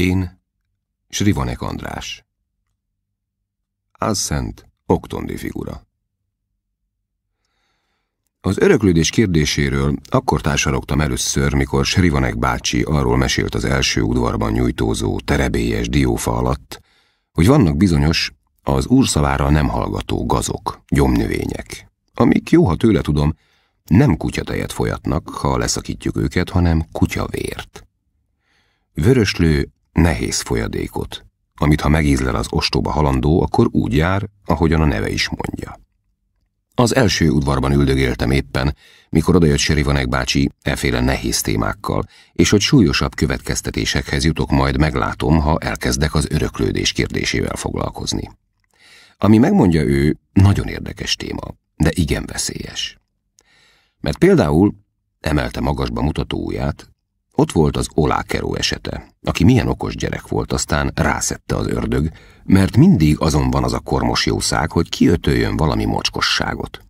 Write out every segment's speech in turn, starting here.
Én Srivanek András. Álszent Oktondi figura. Az öröklődés kérdéséről akkor társalogtam először, mikor Srivanek bácsi arról mesélt az első udvarban nyújtózó, terebélyes diófa alatt, hogy vannak bizonyos, az úrszavára nem hallgató gazok, gyomnövények, amik, jó ha tőle tudom, nem kutyatejet folyatnak, ha leszakítjuk őket, hanem kutyavért. Vöröslő nehéz folyadékot, amit ha megízlel az ostoba halandó, akkor úgy jár, ahogyan a neve is mondja. Az első udvarban üldögéltem éppen, mikor odajött Serivanek bácsi elféle nehéz témákkal, és hogy súlyosabb következtetésekhez jutok majd meglátom, ha elkezdek az öröklődés kérdésével foglalkozni. Ami megmondja ő, nagyon érdekes téma, de igen veszélyes. Mert például emelte magasba mutató ujját, ott volt az Olákeró esete, aki milyen okos gyerek volt, aztán rászette az ördög, mert mindig azon van az a kormos jószág, hogy kiötöljön valami mocskosságot.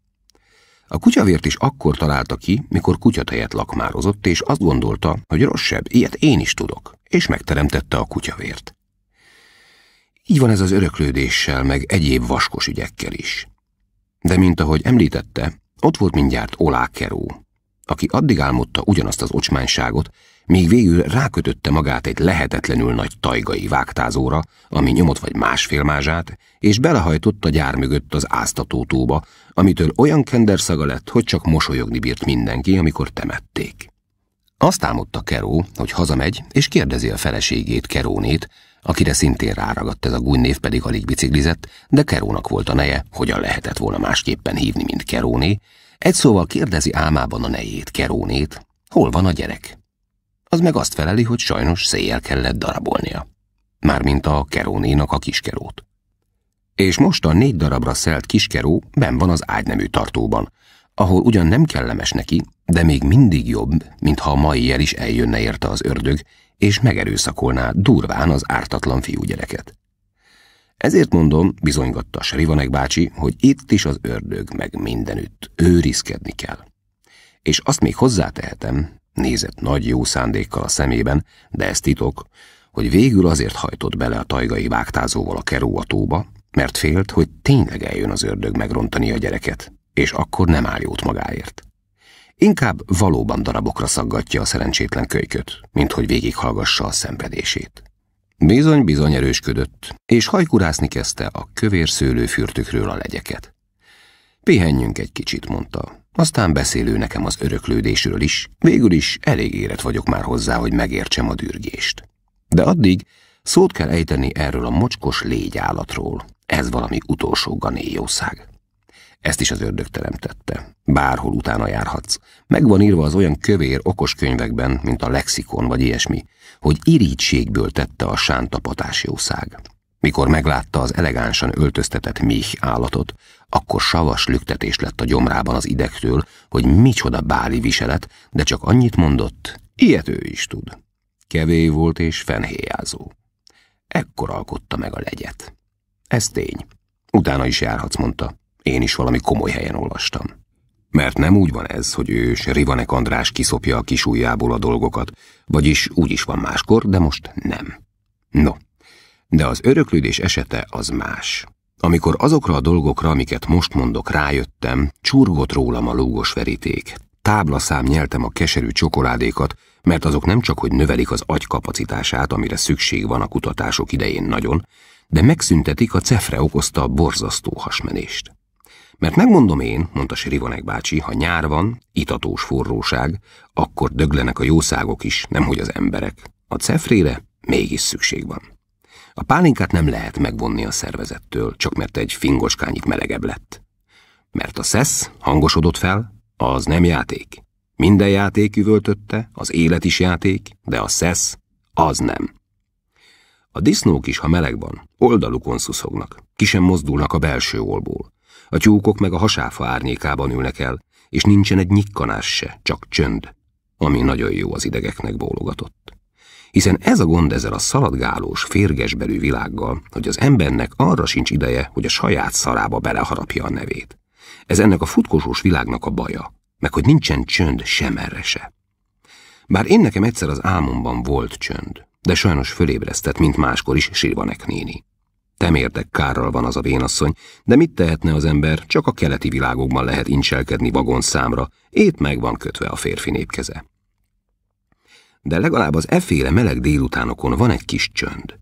A kutyavért is akkor találta ki, mikor kutyatejet lakmározott, és azt gondolta, hogy rosszabb, ilyet én is tudok, és megteremtette a kutyavért. Így van ez az öröklődéssel, meg egyéb vaskos ügyekkel is. De mint ahogy említette, ott volt mindjárt Olákeró, aki addig álmodta ugyanazt az ocsmányságot, míg végül rákötötte magát egy lehetetlenül nagy tajgai vágtázóra, ami nyomott vagy másfél mázsát, és belehajtott a gyár mögött az áztatótóba, amitől olyan kenderszaga lett, hogy csak mosolyogni bírt mindenki, amikor temették. Azt álmodta Keró, hogy hazamegy, és kérdezi a feleségét, Kerónét, akire szintén ráragadt ez a gúnynév, pedig alig biciklizett, de Kerónak volt a neje, hogyan lehetett volna másképpen hívni, mint Keróné. Egy szóval kérdezi álmában a nejét, Kerónét, hol van a gyerek? az meg azt feleli, hogy sajnos széjjel kellett darabolnia. Mármint a kerónénak a kiskerót. És most a négy darabra szelt kiskeró ben van az ágynemű tartóban, ahol ugyan nem kellemes neki, de még mindig jobb, mintha a mai jel is eljönne érte az ördög, és megerőszakolná durván az ártatlan fiúgyereket. Ezért mondom, bizonygatta Srivanek bácsi, hogy itt is az ördög meg mindenütt, őrizkedni kell. És azt még hozzátehetem, Nézett nagy jó szándékkal a szemében, de ez titok, hogy végül azért hajtott bele a tajgai vágtázóval a kerúatóba, mert félt, hogy tényleg eljön az ördög megrontani a gyereket, és akkor nem áll jót magáért. Inkább valóban darabokra szaggatja a szerencsétlen kölyköt, mint hogy végighallgassa a szenvedését. Bizony-bizony erősködött, és hajkurászni kezdte a kövér szőlőfürtükről a legyeket. Pihenjünk egy kicsit, mondta aztán beszélő nekem az öröklődésről is, végül is elég érett vagyok már hozzá, hogy megértsem a dürgést. De addig szót kell ejteni erről a mocskos légyállatról. Ez valami utolsó ganéjószág. Ezt is az ördög teremtette. Bárhol utána járhatsz. Meg van írva az olyan kövér okos könyvekben, mint a lexikon vagy ilyesmi, hogy irítségből tette a sántapatás jószág. Mikor meglátta az elegánsan öltöztetett méh állatot, akkor savas lüktetés lett a gyomrában az idegtől, hogy micsoda báli viselet, de csak annyit mondott, ilyet ő is tud. Kevé volt és fenhéjázó. Ekkor alkotta meg a legyet. Ez tény. Utána is járhatsz, mondta. Én is valami komoly helyen olvastam. Mert nem úgy van ez, hogy ő Rivanek András kiszopja a kis a dolgokat, vagyis úgy is van máskor, de most nem. No, de az öröklődés esete az más. Amikor azokra a dolgokra, amiket most mondok, rájöttem, csurgott rólam a lúgos veríték. Táblaszám nyeltem a keserű csokoládékat, mert azok nem csak hogy növelik az agykapacitását, amire szükség van a kutatások idején nagyon, de megszüntetik a cefre okozta borzasztó hasmenést. Mert megmondom én, mondta Sirivonek bácsi, ha nyár van, itatós forróság, akkor döglenek a jószágok is, nemhogy az emberek. A cefrére mégis szükség van. A pálinkát nem lehet megvonni a szervezettől, csak mert egy fingoskányik melegebb lett. Mert a szesz hangosodott fel, az nem játék. Minden játék üvöltötte, az élet is játék, de a szesz az nem. A disznók is, ha meleg van, oldalukon szuszognak, ki sem mozdulnak a belső olból. A tyúkok meg a hasáfa árnyékában ülnek el, és nincsen egy nyikkanás se, csak csönd, ami nagyon jó az idegeknek bólogatott. Hiszen ez a gond ezzel a szaladgálós, férgesbelű világgal, hogy az embernek arra sincs ideje, hogy a saját szarába beleharapja a nevét. Ez ennek a futkosós világnak a baja, meg hogy nincsen csönd sem erre se. Bár én nekem egyszer az álmomban volt csönd, de sajnos fölébresztett, mint máskor is Silvanek néni. Temérdek kárral van az a vénasszony, de mit tehetne az ember, csak a keleti világokban lehet incselkedni vagonszámra, ét meg van kötve a férfi népkeze de legalább az efféle meleg délutánokon van egy kis csönd.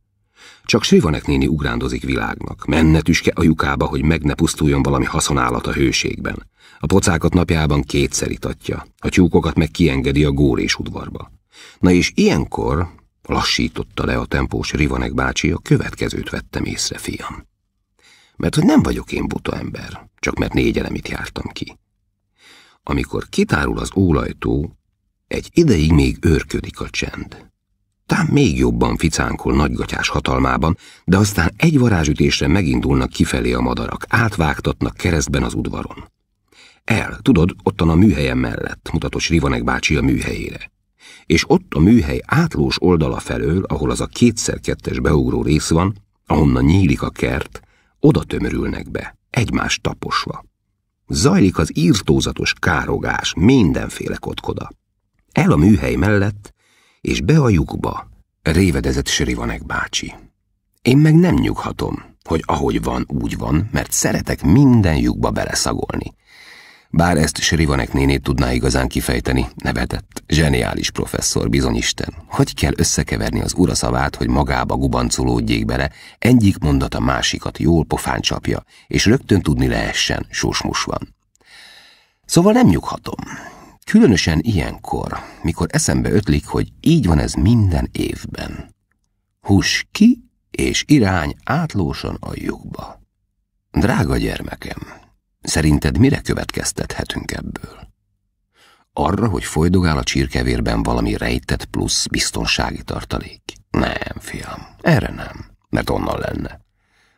Csak Srivanek néni ugrándozik világnak, menne tüske a lyukába, hogy meg ne pusztuljon valami haszonállat a hőségben. A pocákat napjában kétszer itatja, a tyúkokat meg kiengedi a górés udvarba. Na és ilyenkor, lassította le a tempós Rivanek bácsi, a következőt vettem észre, fiam. Mert hogy nem vagyok én buta ember, csak mert négy elemit jártam ki. Amikor kitárul az ólajtó, egy ideig még őrködik a csend. Tám még jobban ficánkol nagygatyás hatalmában, de aztán egy varázsütésre megindulnak kifelé a madarak, átvágtatnak keresztben az udvaron. El, tudod, ottan a műhelyem mellett, mutatos Rivanek bácsi a műhelyére. És ott a műhely átlós oldala felől, ahol az a kétszer-kettes beugró rész van, ahonnan nyílik a kert, oda tömörülnek be, egymást taposva. Zajlik az írtózatos károgás, mindenféle kotkoda. El a műhely mellett, és be a lyukba, révedezett Srivanek bácsi. Én meg nem nyughatom, hogy ahogy van, úgy van, mert szeretek minden lyukba beleszagolni. Bár ezt Srivanek nénét tudná igazán kifejteni, nevetett, zseniális professzor, bizonyisten. Hogy kell összekeverni az uraszavát, hogy magába gubancolódjék bele, egyik mondat a másikat jól pofán csapja, és rögtön tudni lehessen, sósmus van. Szóval nem nyughatom. Különösen ilyenkor, mikor eszembe ötlik, hogy így van ez minden évben. Hús ki és irány átlósan a lyukba. Drága gyermekem, szerinted mire következtethetünk ebből? Arra, hogy folydogál a csirkevérben valami rejtett plusz biztonsági tartalék? Nem, fiam, erre nem, mert onnan lenne.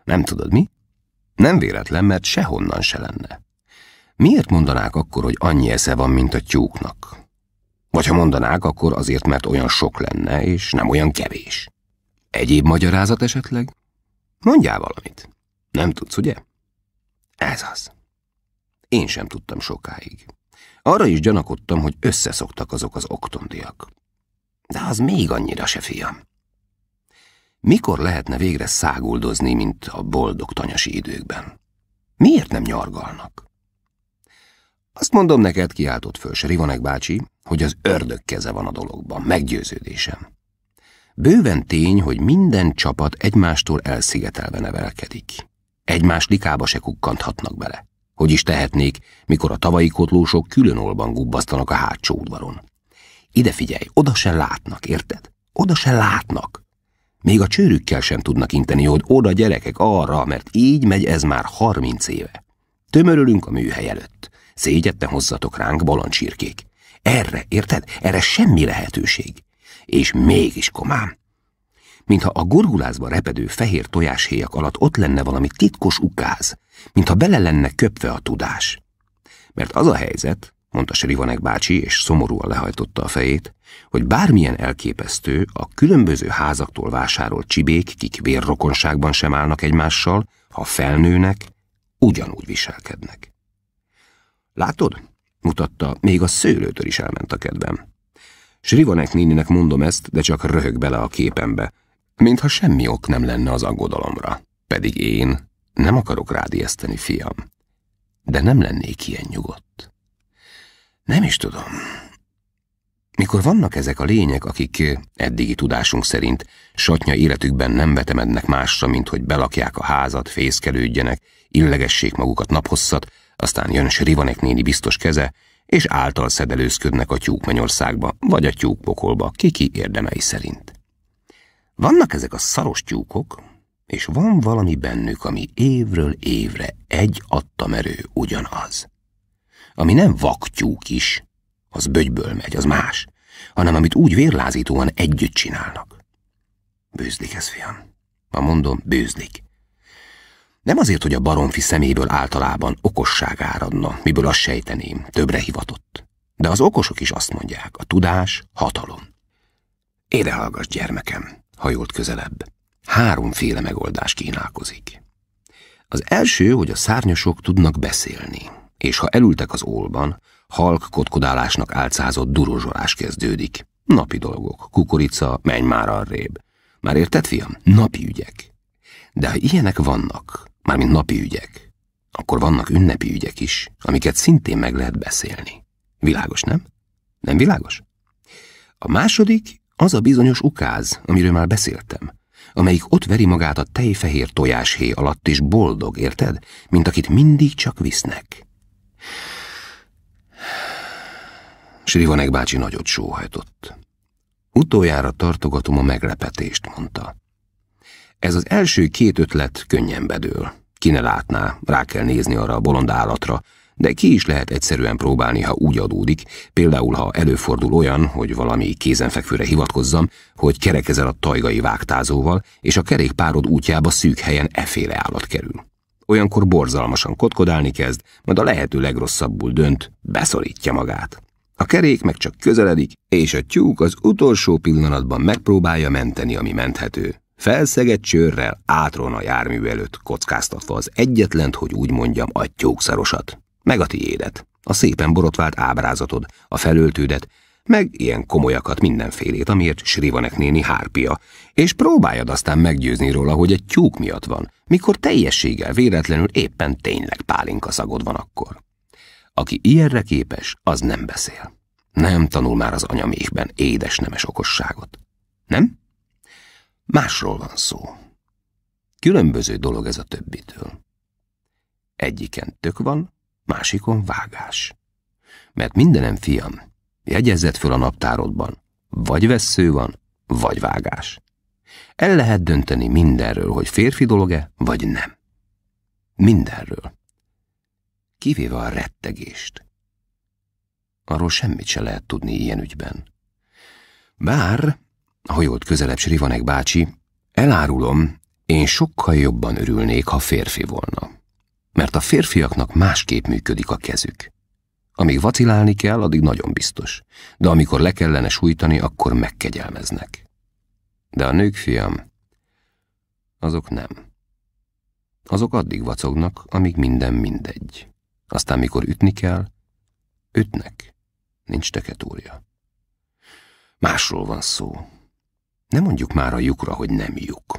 Nem tudod mi? Nem véletlen, mert sehonnan se lenne. Miért mondanák akkor, hogy annyi esze van, mint a tyúknak? Vagy ha mondanák, akkor azért, mert olyan sok lenne, és nem olyan kevés. Egyéb magyarázat esetleg? Mondjál valamit. Nem tudsz, ugye? Ez az. Én sem tudtam sokáig. Arra is gyanakodtam, hogy összeszoktak azok az oktondiak. De az még annyira se, fiam. Mikor lehetne végre száguldozni, mint a boldog tanyasi időkben? Miért nem nyargalnak? Azt mondom neked, kiáltott föl Rivonek bácsi, hogy az ördög keze van a dologban, meggyőződésem. Bőven tény, hogy minden csapat egymástól elszigetelve nevelkedik. Egymás likába se kukkanthatnak bele. Hogy is tehetnék, mikor a tavalyi kotlósok külön olban gubbasztanak a hátsó udvaron. Ide figyelj, oda se látnak, érted? Oda se látnak. Még a csőrükkel sem tudnak inteni, hogy oda gyerekek arra, mert így megy ez már harminc éve. Tömörülünk a műhely előtt. Szégyetten hozzatok ránk balancsirkék. Erre, érted? Erre semmi lehetőség. És mégis komám. Mintha a gorgulászba repedő fehér tojáshéjak alatt ott lenne valami titkos ukáz, mintha bele lenne köpve a tudás. Mert az a helyzet, mondta Srivanek bácsi, és szomorúan lehajtotta a fejét, hogy bármilyen elképesztő, a különböző házaktól vásárolt csibék, kik vérrokonságban sem állnak egymással, ha felnőnek, ugyanúgy viselkednek. Látod? Mutatta, még a szőlőtől is elment a kedvem. Srivonek néninek mondom ezt, de csak röhög bele a képembe, mintha semmi ok nem lenne az aggodalomra. Pedig én nem akarok rád ijeszteni, fiam. De nem lennék ilyen nyugodt. Nem is tudom. Mikor vannak ezek a lények, akik eddigi tudásunk szerint satnya életükben nem vetemednek másra, mint hogy belakják a házat, fészkelődjenek, illegessék magukat naphosszat, aztán jön Srivanek néni biztos keze, és által szedelőzködnek a tyúk vagy a tyúk pokolba, kiki érdemei szerint. Vannak ezek a szaros tyúkok, és van valami bennük, ami évről évre egy adta merő ugyanaz. Ami nem vaktyúk is, az bögyből megy, az más, hanem amit úgy vérlázítóan együtt csinálnak. Bőzlik ez, fiam. Ma mondom, bőzlik. Nem azért, hogy a baromfi szeméből általában okosság áradna, miből azt sejteném, többre hivatott. De az okosok is azt mondják, a tudás hatalom. Éde hallgass, gyermekem, hajolt közelebb. Háromféle megoldás kínálkozik. Az első, hogy a szárnyosok tudnak beszélni, és ha elültek az ólban, halk kotkodálásnak álcázott durozsolás kezdődik. Napi dolgok, kukorica, menj már arrébb. Már érted, fiam? Napi ügyek. De ha ilyenek vannak, mármint napi ügyek, akkor vannak ünnepi ügyek is, amiket szintén meg lehet beszélni. Világos, nem? Nem világos? A második az a bizonyos ukáz, amiről már beszéltem, amelyik ott veri magát a tejfehér tojáshé alatt is boldog, érted? Mint akit mindig csak visznek. Srivanek bácsi nagyot sóhajtott. Utoljára tartogatom a meglepetést, mondta. Ez az első két ötlet könnyen bedől. Ki ne látná, rá kell nézni arra a bolond állatra, de ki is lehet egyszerűen próbálni, ha úgy adódik, például ha előfordul olyan, hogy valami kézenfekvőre hivatkozzam, hogy kerekezel a tajgai vágtázóval, és a kerékpárod útjába szűk helyen eféle állat kerül. Olyankor borzalmasan kotkodálni kezd, majd a lehető legrosszabbul dönt, beszorítja magát. A kerék meg csak közeledik, és a tyúk az utolsó pillanatban megpróbálja menteni, ami menthető, felszegett csőrrel átron a jármű előtt, kockáztatva az egyetlent, hogy úgy mondjam, a tyókszarosat, meg a tiédet, a szépen borotvált ábrázatod, a felöltődet, meg ilyen komolyakat mindenfélét, amiért Srivanek néni hárpia, és próbáljad aztán meggyőzni róla, hogy egy tyúk miatt van, mikor teljességgel véletlenül éppen tényleg pálinka szagod van akkor. Aki ilyenre képes, az nem beszél. Nem tanul már az anyamékben édes nemes okosságot. Nem? Másról van szó. Különböző dolog ez a többitől. Egyiken tök van, másikon vágás. Mert mindenem, fiam, jegyezzed föl a naptárodban, vagy vesző van, vagy vágás. El lehet dönteni mindenről, hogy férfi dolog-e, vagy nem. Mindenről. Kivéve a rettegést. Arról semmit se lehet tudni ilyen ügyben. Bár hajolt közelebb Srivanek bácsi, elárulom, én sokkal jobban örülnék, ha férfi volna. Mert a férfiaknak másképp működik a kezük. Amíg vacilálni kell, addig nagyon biztos, de amikor le kellene sújtani, akkor megkegyelmeznek. De a nők, fiam, azok nem. Azok addig vacognak, amíg minden mindegy. Aztán, mikor ütni kell, ütnek. Nincs teketúrja. Másról van szó. Nem mondjuk már a lyukra, hogy nem lyuk.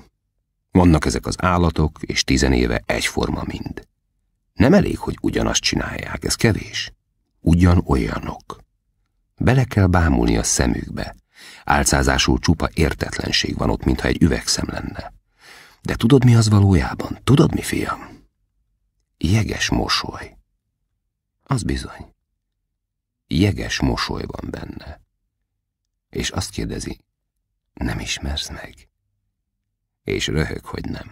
Vannak ezek az állatok, és tizenéve egyforma mind. Nem elég, hogy ugyanazt csinálják, ez kevés. Ugyanolyanok. Bele kell bámulni a szemükbe. Álcázásul csupa értetlenség van ott, mintha egy üvegszem lenne. De tudod, mi az valójában? Tudod, mi, fiam? Jeges mosoly. Az bizony. Jeges mosoly van benne. És azt kérdezi, nem ismersz meg. És röhög, hogy nem.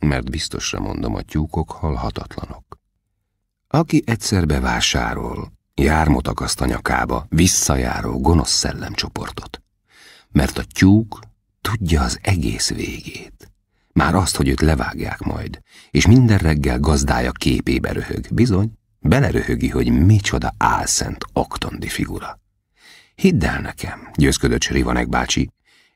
Mert biztosra mondom, a tyúkok halhatatlanok. Aki egyszer bevásárol, jármot akaszt a nyakába, visszajáró gonosz szellemcsoportot. Mert a tyúk tudja az egész végét. Már azt, hogy őt levágják majd, és minden reggel gazdája képébe röhög. Bizony, beleröhögi, hogy micsoda álszent oktondi figura. Hidd el nekem, győzködött Srivanek bácsi,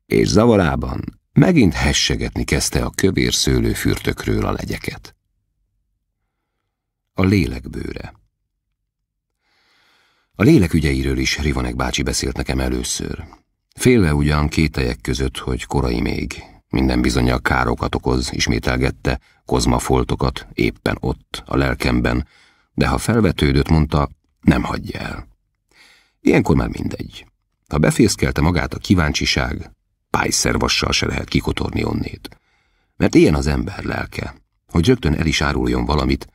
és zavarában megint hessegetni kezdte a kövér szőlőfürtökről a legyeket. A bőre A lélek ügyeiről is Rivanek bácsi beszélt nekem először. Féle ugyan kételyek között, hogy korai még, minden a károkat okoz, ismételgette, kozmafoltokat éppen ott, a lelkemben, de ha felvetődött, mondta, nem hagyja el. Ilyenkor már mindegy. Ha befészkelte magát a kíváncsiság, pályszervassal se lehet kikotorni onnét. Mert ilyen az ember lelke, hogy rögtön el is áruljon valamit,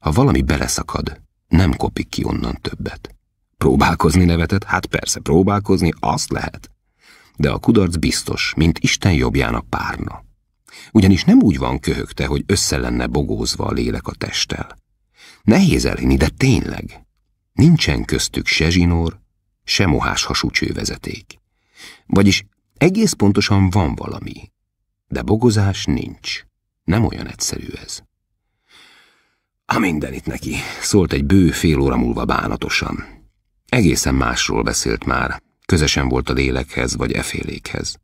ha valami beleszakad, nem kopik ki onnan többet. Próbálkozni nevetett? Hát persze, próbálkozni, azt lehet. De a kudarc biztos, mint Isten jobbján a párna. Ugyanis nem úgy van köhögte, hogy össze lenne bogózva a lélek a testtel. Nehéz elhinni, de tényleg. Nincsen köztük se zsinór, se mohás hasú csővezeték. Vagyis egész pontosan van valami, de bogozás nincs. Nem olyan egyszerű ez. A mindenit neki, szólt egy bő fél óra múlva bánatosan. Egészen másról beszélt már, közesen volt a lélekhez vagy efélékhez.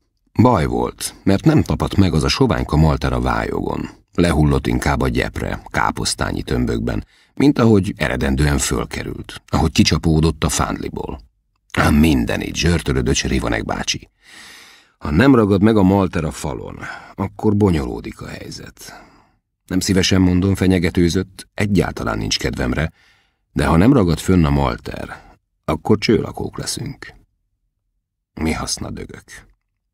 Baj volt, mert nem tapadt meg az a soványka malter a vájogon. Lehullott inkább a gyepre, káposztányi tömbökben, mint ahogy eredendően fölkerült, ahogy kicsapódott a fándliból. Ám mindenit, zsörtölödött Rivanek bácsi. Ha nem ragad meg a malter a falon, akkor bonyolódik a helyzet. Nem szívesen mondom, fenyegetőzött, egyáltalán nincs kedvemre, de ha nem ragad fönn a malter, akkor csőlakók leszünk. Mi haszna dögök?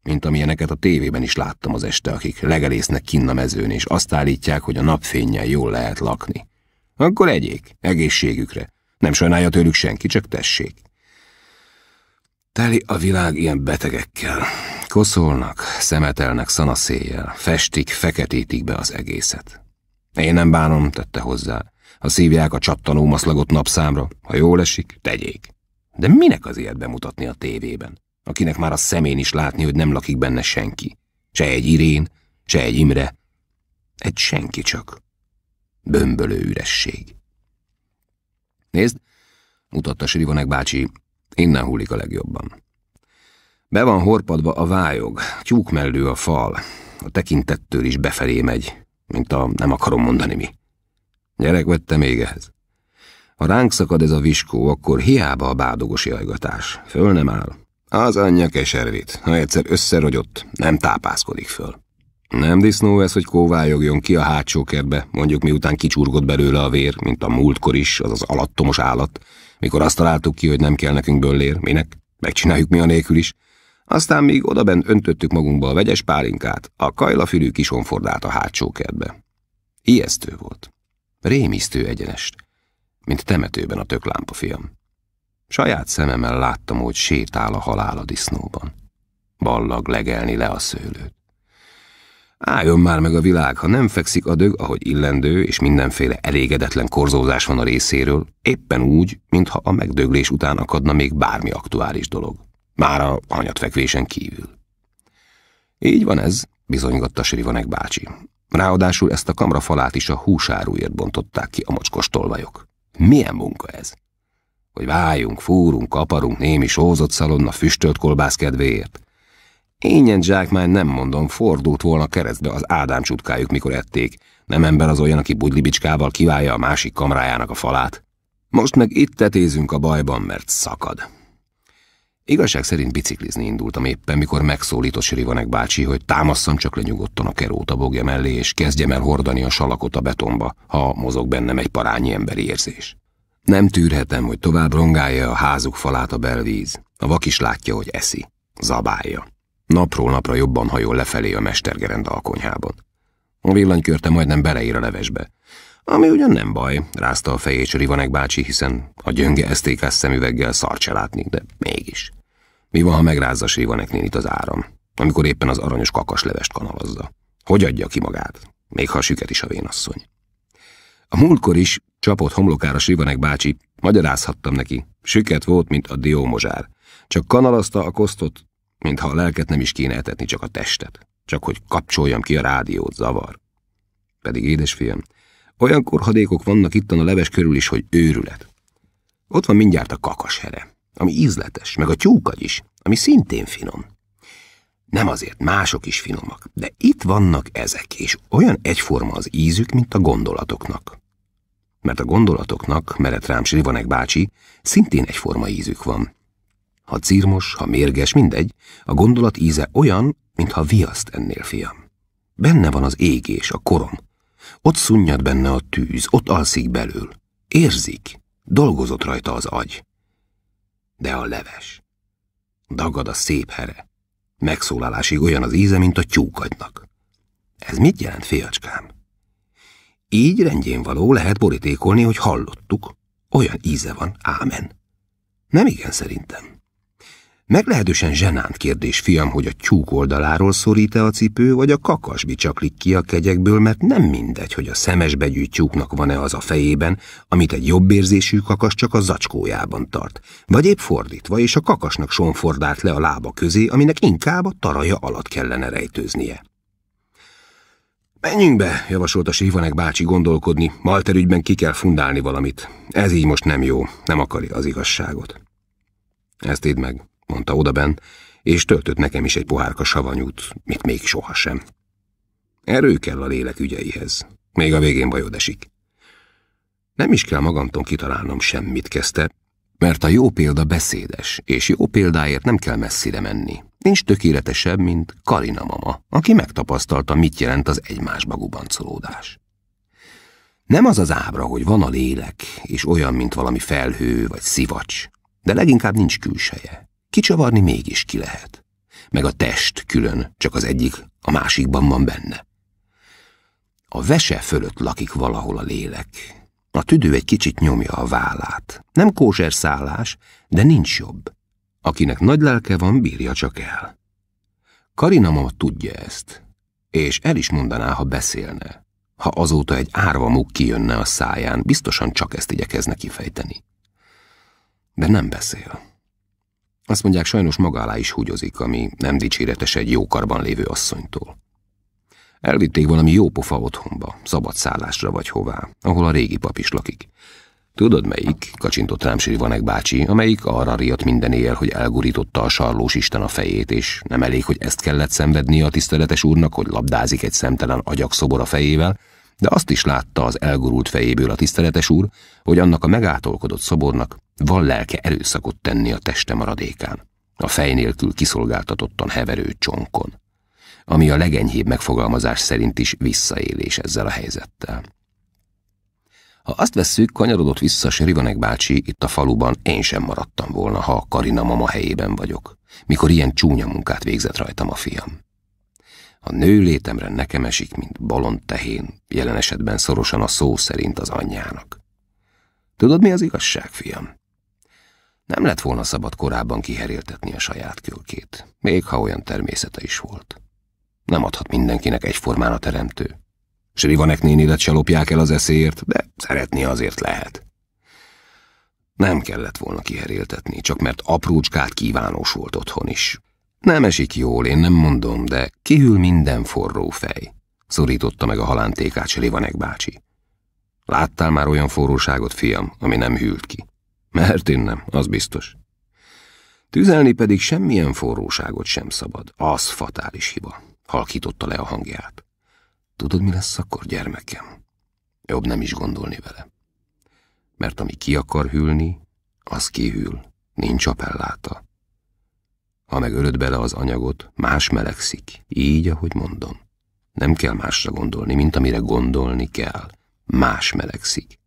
Mint amilyeneket a tévében is láttam az este, akik legelésznek kinn a mezőn, és azt állítják, hogy a napfényen jól lehet lakni. Akkor egyék, egészségükre. Nem sajnálja tőlük senki, csak tessék. Teli a világ ilyen betegekkel. Koszolnak, szemetelnek szanaszéjjel, festik, feketítik be az egészet. Én nem bánom, tette hozzá. Ha szívják a csattanó maszlagot napszámra, ha jól esik, tegyék. De minek az ilyet bemutatni a tévében? Akinek már a szemén is látni, hogy nem lakik benne senki. Se egy Irén, se egy Imre. Egy senki csak. Bömbölő üresség. Nézd, mutatta Srivonek bácsi Innen hullik a legjobban. Be van horpadva a vályog, mellő a fal, a tekintettől is befelé megy, mint a nem akarom mondani mi. Gyerek vette még ehhez. Ha ránk szakad ez a viskó, akkor hiába a bádogos jajgatás. Föl nem áll. Az anyja keservit. ha egyszer összerogyott, nem tápászkodik föl. Nem disznó ez, hogy kóvályogjon ki a hátsó kertbe, mondjuk miután kicsurgott belőle a vér, mint a múltkor is, az az alattomos állat, mikor azt találtuk ki, hogy nem kell nekünk böllér, minek? Megcsináljuk mi a nélkül is. Aztán még odabent öntöttük magunkba a vegyes pálinkát, a kajlafülű kisonfordát a hátsó kertbe. Ijesztő volt. Rémisztő egyenest. Mint temetőben a töklámpa fiam. Saját szememmel láttam, hogy sétál a halál a disznóban. Ballag legelni le a szőlőt. Álljon már meg a világ, ha nem fekszik a dög, ahogy illendő, és mindenféle elégedetlen korzózás van a részéről, éppen úgy, mintha a megdöglés után akadna még bármi aktuális dolog. Már a hanyatfekvésen kívül. Így van ez, bizonygatta Sirivanek bácsi. Ráadásul ezt a kamra falát is a húsáruért bontották ki a mocskos tolvajok. Milyen munka ez? Hogy váljunk, fúrunk, kaparunk némi sózott szalonna füstölt kolbász kedvéért. Ényen zsákmány nem mondom, fordult volna keresztbe az Ádám csutkájuk, mikor ették. Nem ember az olyan, aki budlibicskával kiválja a másik kamrájának a falát. Most meg itt tetézünk a bajban, mert szakad. Igazság szerint biciklizni indultam éppen, mikor megszólított Srivanek bácsi, hogy támasszam csak le nyugodtan a kerót a bogja mellé, és kezdjem el hordani a salakot a betonba, ha mozog bennem egy parányi emberi érzés. Nem tűrhetem, hogy tovább rongálja a házuk falát a belvíz. A vak is látja, hogy eszi. Zabálja. Napról napra jobban hajol lefelé a mestergerenda alkonyhában. A villanykörte majdnem beleér a levesbe. Ami ugyan nem baj, rázta a fejét Rivanek bácsi, hiszen a gyönge esztékás szemüveggel szar látni, de mégis. Mi van, ha megrázza Rivanek nénit az áram, amikor éppen az aranyos kakaslevest kanalazza? Hogy adja ki magát? Még ha süket is a vénasszony. A múltkor is csapott homlokára Sivanek bácsi, magyarázhattam neki. Süket volt, mint a diómozsár. Csak kanalazta a kosztot, Mintha a lelket nem is kéne etetni, csak a testet. Csak hogy kapcsoljam ki a rádiót, zavar. Pedig édesfiam, olyan korhadékok vannak itt, a leves körül is, hogy őrület. Ott van mindjárt a kakashere, ami ízletes, meg a tyúkagy is, ami szintén finom. Nem azért, mások is finomak, de itt vannak ezek, és olyan egyforma az ízük, mint a gondolatoknak. Mert a gondolatoknak, Meret Rám Srivanek bácsi, szintén egyforma ízük van, ha círmos, ha mérges, mindegy, a gondolat íze olyan, mintha viaszt ennél, fiam. Benne van az égés, a korom. Ott szunnyad benne a tűz, ott alszik belül. Érzik, dolgozott rajta az agy. De a leves. Dagad a szép here. Megszólalásig olyan az íze, mint a tyúkagynak. Ez mit jelent, fiacskám? Így rendjén való lehet borítékolni, hogy hallottuk. Olyan íze van, ámen. Nem igen szerintem. Meglehetősen zsenánt kérdés, fiam, hogy a tyúk oldaláról szorít-e a cipő, vagy a kakasbi csaklik ki a kegyekből, mert nem mindegy, hogy a szemesbegyű tyúknak van-e az a fejében, amit egy jobb érzésű kakas csak a zacskójában tart, vagy épp fordítva, és a kakasnak sonfordált le a lába közé, aminek inkább a taraja alatt kellene rejtőznie. Menjünk be, javasolta Sivanek bácsi gondolkodni, malterügyben ki kell fundálni valamit. Ez így most nem jó, nem akarja az igazságot. Ezt idd meg, mondta odaben, és töltött nekem is egy pohárka savanyút, mit még sohasem. Erő kell a lélek ügyeihez. Még a végén bajod esik. Nem is kell magamtól kitalálnom semmit, kezdte, mert a jó példa beszédes, és jó példáért nem kell messzire menni. Nincs tökéletesebb, mint Karina mama, aki megtapasztalta, mit jelent az egymásba gubancolódás. Nem az az ábra, hogy van a lélek, és olyan, mint valami felhő vagy szivacs, de leginkább nincs külseje. Kicsavarni mégis ki lehet. Meg a test külön, csak az egyik, a másikban van benne. A vese fölött lakik valahol a lélek. A tüdő egy kicsit nyomja a vállát. Nem kóser szállás, de nincs jobb. Akinek nagy lelke van, bírja csak el. Karina ma tudja ezt, és el is mondaná, ha beszélne. Ha azóta egy árva muk kijönne a száján, biztosan csak ezt igyekezne kifejteni. De nem beszél. Azt mondják, sajnos maga alá is húgyozik, ami nem dicséretes egy jókarban lévő asszonytól. Elvitték valami jópofa otthonba, szabad szállásra vagy hová, ahol a régi pap is lakik. Tudod melyik, kacsintott rám egy bácsi, amelyik arra riadt minden éjjel, hogy elgurította a sarlós isten a fejét, és nem elég, hogy ezt kellett szenvednie a tiszteletes úrnak, hogy labdázik egy szemtelen agyakszobor a fejével, de azt is látta az elgurult fejéből a tiszteletes úr, hogy annak a megátolkodott szobornak van lelke erőszakot tenni a teste maradékán, a fej nélkül kiszolgáltatottan heverő csonkon, ami a legenyhébb megfogalmazás szerint is visszaélés ezzel a helyzettel. Ha azt vesszük, kanyarodott vissza Serivanek bácsi, itt a faluban én sem maradtam volna, ha Karina mama helyében vagyok, mikor ilyen csúnya munkát végzett rajtam a fiam. A nő létemre nekem esik, mint balon tehén, jelen esetben szorosan a szó szerint az anyjának. Tudod, mi az igazság, fiam? Nem lett volna szabad korábban kiheréltetni a saját kölkét, még ha olyan természete is volt. Nem adhat mindenkinek egyformán a teremtő. Srivanek nénidet se lopják el az eszéért, de szeretni azért lehet. Nem kellett volna kiheréltetni, csak mert aprócskát kívánós volt otthon is. Nem esik jól, én nem mondom, de kihűl minden forró fej. Szorította meg a halántékát Srivanek bácsi. Láttál már olyan forróságot, fiam, ami nem hűlt ki? Mert én nem, az biztos. Tüzelni pedig semmilyen forróságot sem szabad. Az fatális hiba. Halkította le a hangját. Tudod, mi lesz akkor, gyermekem? Jobb nem is gondolni vele. Mert ami ki akar hűlni, az kihűl. Nincs apelláta. Ha meg ölöd bele az anyagot, más melegszik. Így, ahogy mondom. Nem kell másra gondolni, mint amire gondolni kell. Más melegszik.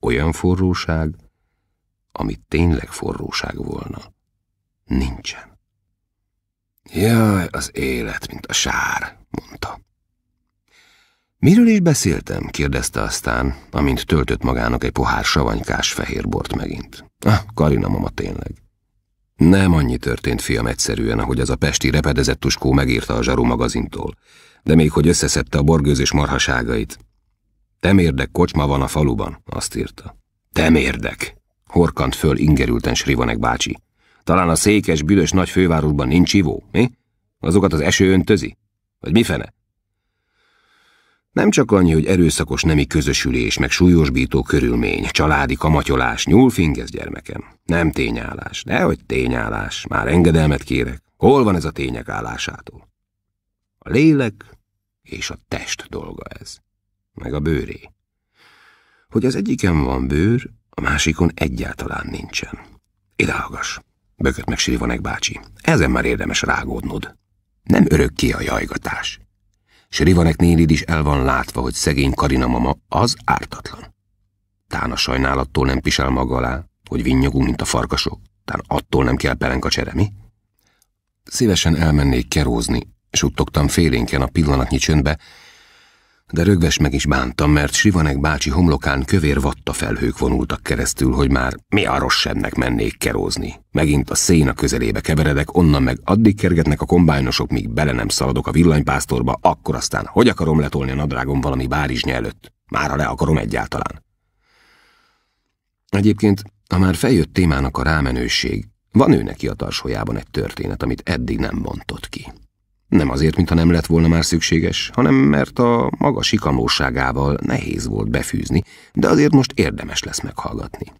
Olyan forróság, amit tényleg forróság volna, nincsen. Jaj, az élet, mint a sár, mondta. Miről is beszéltem? kérdezte aztán, amint töltött magának egy pohár savanykás fehér bort megint. Ah, Karina mama tényleg. Nem annyi történt, fiam, egyszerűen, ahogy az a pesti repedezett tuskó megírta a zsaru magazintól, de még hogy összeszedte a borgőzés marhaságait. Temérdek kocsma van a faluban, azt írta. Temérdek, Horkant föl ingerülten Srivanek bácsi. Talán a székes, büdös nagy fővárosban nincs ivó, mi? Azokat az eső öntözi? Vagy mi fene? Nem csak annyi, hogy erőszakos nemi közösülés, meg súlyosbító körülmény, családi kamatyolás, nyúlfingez gyermekem. Nem tényállás, nehogy tényállás, már engedelmet kérek. Hol van ez a tények állásától? A lélek és a test dolga ez, meg a bőré. Hogy az egyiken van bőr, a másikon egyáltalán nincsen. Idehallgass, bökött meg Srivonek bácsi. Ezen már érdemes rágódnod. Nem örökké a jajgatás. Srivonek nénid is el van látva, hogy szegény Karina mama az ártatlan. Tán a sajnálattól nem pisel maga alá, hogy vinnyogunk, mint a farkasok. Tán attól nem kell pelenka csere, mi? Szívesen elmennék kerózni, suttogtam félénken a pillanatnyi csöndbe, de rögves meg is bántam, mert Sivanek bácsi homlokán kövér vatta felhők vonultak keresztül, hogy már mi a rossemnek mennék kerózni. Megint a széna közelébe keveredek, onnan meg addig kergetnek a kombájnosok, míg bele nem szaladok a villanypásztorba, akkor aztán hogy akarom letolni a nadrágom valami bárizsnya előtt? Mára le akarom egyáltalán. Egyébként, ha már feljött témának a rámenőség, van ő neki a tarsójában egy történet, amit eddig nem mondott ki. Nem azért, mintha nem lett volna már szükséges, hanem mert a maga sikamlóságával nehéz volt befűzni, de azért most érdemes lesz meghallgatni.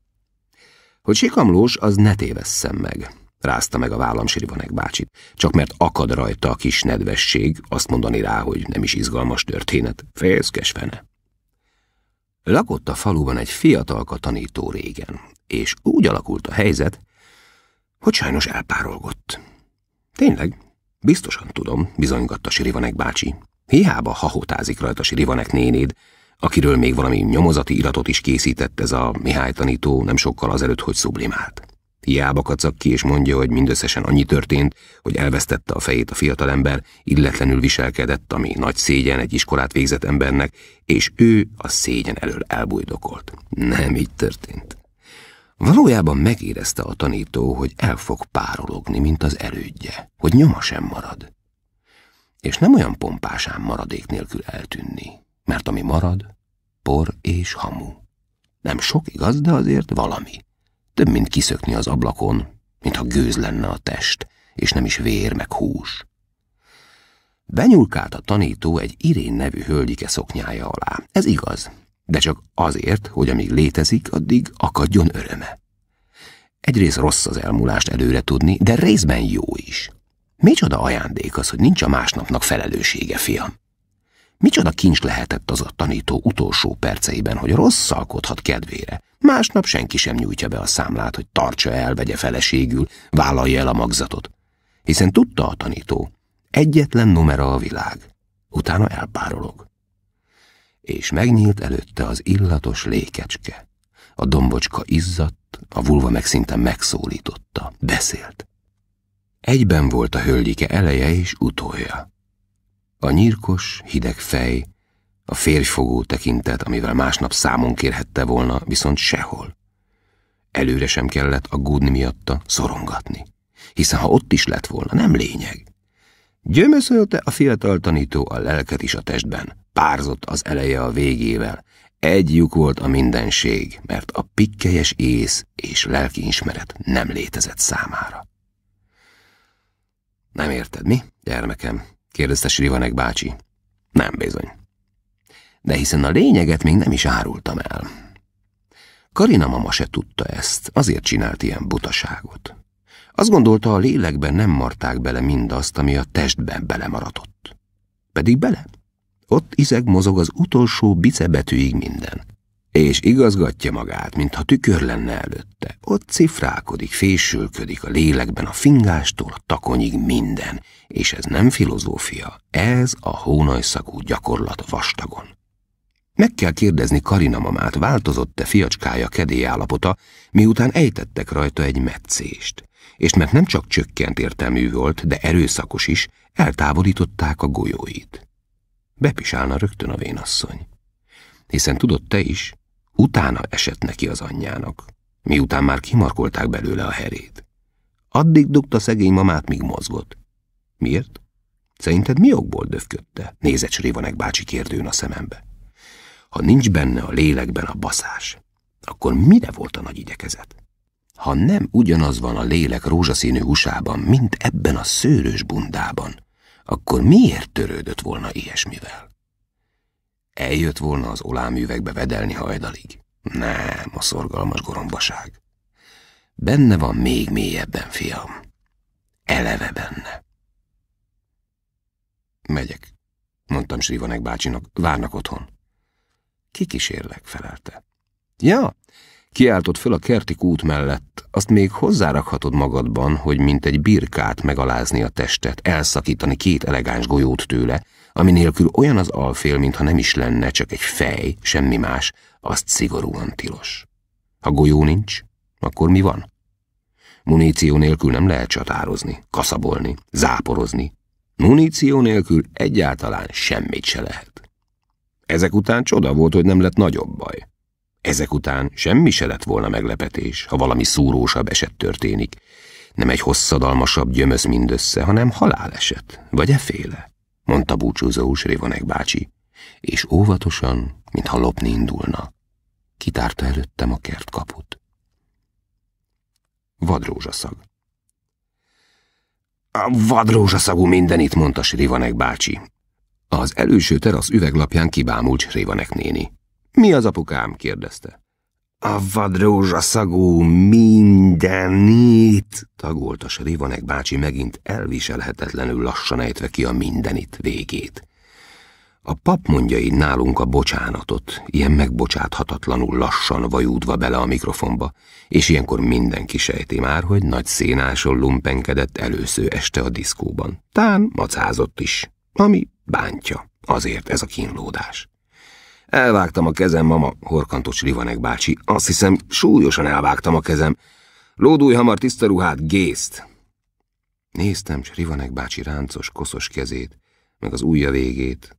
Hogy sikamlós, az ne tévesszem meg, rázta meg a vállam Sirivanek bácsit. Csak mert akad rajta a kis nedvesség, azt mondani rá, hogy nem is izgalmas történet, fészkes fene. Lakott a faluban egy fiatalka tanító régen, és úgy alakult a helyzet, hogy sajnos elpárolgott. Tényleg, Biztosan tudom, bizonygatta Sirivanek bácsi. Hiába hahotázik rajta Sirivanek nénéd, akiről még valami nyomozati iratot is készített ez a Mihály tanító nem sokkal azelőtt, hogy szublimált. Hiába kacag ki és mondja, hogy mindösszesen annyi történt, hogy elvesztette a fejét a fiatalember, illetlenül viselkedett, ami nagy szégyen egy iskolát végzett embernek, és ő a szégyen elől elbújdokolt. Nem így történt. Valójában megérezte a tanító, hogy el fog párologni, mint az elődje, hogy nyoma sem marad. És nem olyan pompásán maradék nélkül eltűnni, mert ami marad, por és hamu. Nem sok, igaz, de azért valami. Több, mint kiszökni az ablakon, mintha gőz lenne a test, és nem is vér meg hús. Benyúlkált a tanító egy Irén nevű hölgyike szoknyája alá. Ez igaz, de csak azért, hogy amíg létezik, addig akadjon öröme. Egyrészt rossz az elmúlást előre tudni, de részben jó is. Micsoda ajándék az, hogy nincs a másnapnak felelőssége, fiam? Micsoda kincs lehetett az a tanító utolsó perceiben, hogy alkothat kedvére. Másnap senki sem nyújtja be a számlát, hogy tartsa el, vegye feleségül, vállalja el a magzatot. Hiszen tudta a tanító, egyetlen numera a világ. Utána elpárolog és megnyílt előtte az illatos lékecske. A dombocska izzadt, a vulva meg szinte megszólította, beszélt. Egyben volt a hölgyike eleje és utolja. A nyírkos, hideg fej, a férjfogó tekintet, amivel másnap számon kérhette volna, viszont sehol. Előre sem kellett aggódni miatta, szorongatni. Hiszen ha ott is lett volna, nem lényeg. Gyömöszölte a fiatal tanító a lelket is a testben, párzott az eleje a végével. Egy lyuk volt a mindenség, mert a pikkelyes ész és ismeret nem létezett számára. Nem érted, mi, gyermekem? kérdezte Srivanek bácsi. Nem bizony. De hiszen a lényeget még nem is árultam el. Karina mama se tudta ezt, azért csinált ilyen butaságot. Azt gondolta, a lélekben nem marták bele mindazt, ami a testben belemaradott. Pedig bele? Ott izeg mozog az utolsó bicebetűig minden. És igazgatja magát, mintha tükör lenne előtte. Ott cifrálkodik, fésülködik a lélekben, a fingástól a takonyig minden. És ez nem filozófia, ez a hónajszakú gyakorlat vastagon. Meg kell kérdezni Karina mamát, változott-e fiacskája kedély állapota, miután ejtettek rajta egy meccést. És mert nem csak csökkent értelmű volt, de erőszakos is, eltávolították a golyóit bepisálna rögtön a vénasszony. Hiszen tudod te is, utána esett neki az anyjának, miután már kimarkolták belőle a herét. Addig dugta szegény mamát, míg mozgott. Miért? Szerinted mi okból döfködte? Nézett Srévanek bácsi kérdőn a szemembe. Ha nincs benne a lélekben a baszás, akkor mire volt a nagy igyekezet? Ha nem ugyanaz van a lélek rózsaszínű húsában, mint ebben a szőrös bundában, akkor miért törődött volna ilyesmivel? Eljött volna az olámüvegbe vedelni hajdalig? Nem, a szorgalmas gorombaság. Benne van még mélyebben, fiam. Eleve benne. Megyek, mondtam Srivanek bácsinak, várnak otthon. Kikísérlek, felelte. Ja, Kiáltott föl a kerti kút mellett, azt még hozzárakhatod magadban, hogy mint egy birkát megalázni a testet, elszakítani két elegáns golyót tőle, ami nélkül olyan az alfél, mintha nem is lenne, csak egy fej, semmi más, azt szigorúan tilos. Ha golyó nincs, akkor mi van? Muníció nélkül nem lehet csatározni, kaszabolni, záporozni. Muníció nélkül egyáltalán semmit se lehet. Ezek után csoda volt, hogy nem lett nagyobb baj. Ezek után semmi se lett volna meglepetés, ha valami szúrósabb eset történik. Nem egy hosszadalmasabb gyömöz mindössze, hanem haláleset, vagy eféle, mondta búcsúzó Srévonek bácsi, és óvatosan, mintha lopni indulna, kitárta előttem a kertkaput. Vadrózsaszag A vadrózsaszagú mindenit, mondta Srévanek bácsi. Az előső terasz üveglapján kibámult Srévanek néni. Mi az apukám? kérdezte. A szagú mindenit, a Rivanek bácsi megint elviselhetetlenül lassan ejtve ki a mindenit végét. A pap mondja így nálunk a bocsánatot, ilyen megbocsáthatatlanul lassan vajúdva bele a mikrofonba, és ilyenkor mindenki sejti már, hogy nagy szénáson lumpenkedett először este a diszkóban. Tán macázott is, ami bántja, azért ez a kínlódás. Elvágtam a kezem, mama, horkantos Rivanek bácsi. Azt hiszem, súlyosan elvágtam a kezem. Lódulj hamar tiszta ruhát, gészt! Néztem s Rivanek bácsi ráncos, koszos kezét, meg az ujja végét,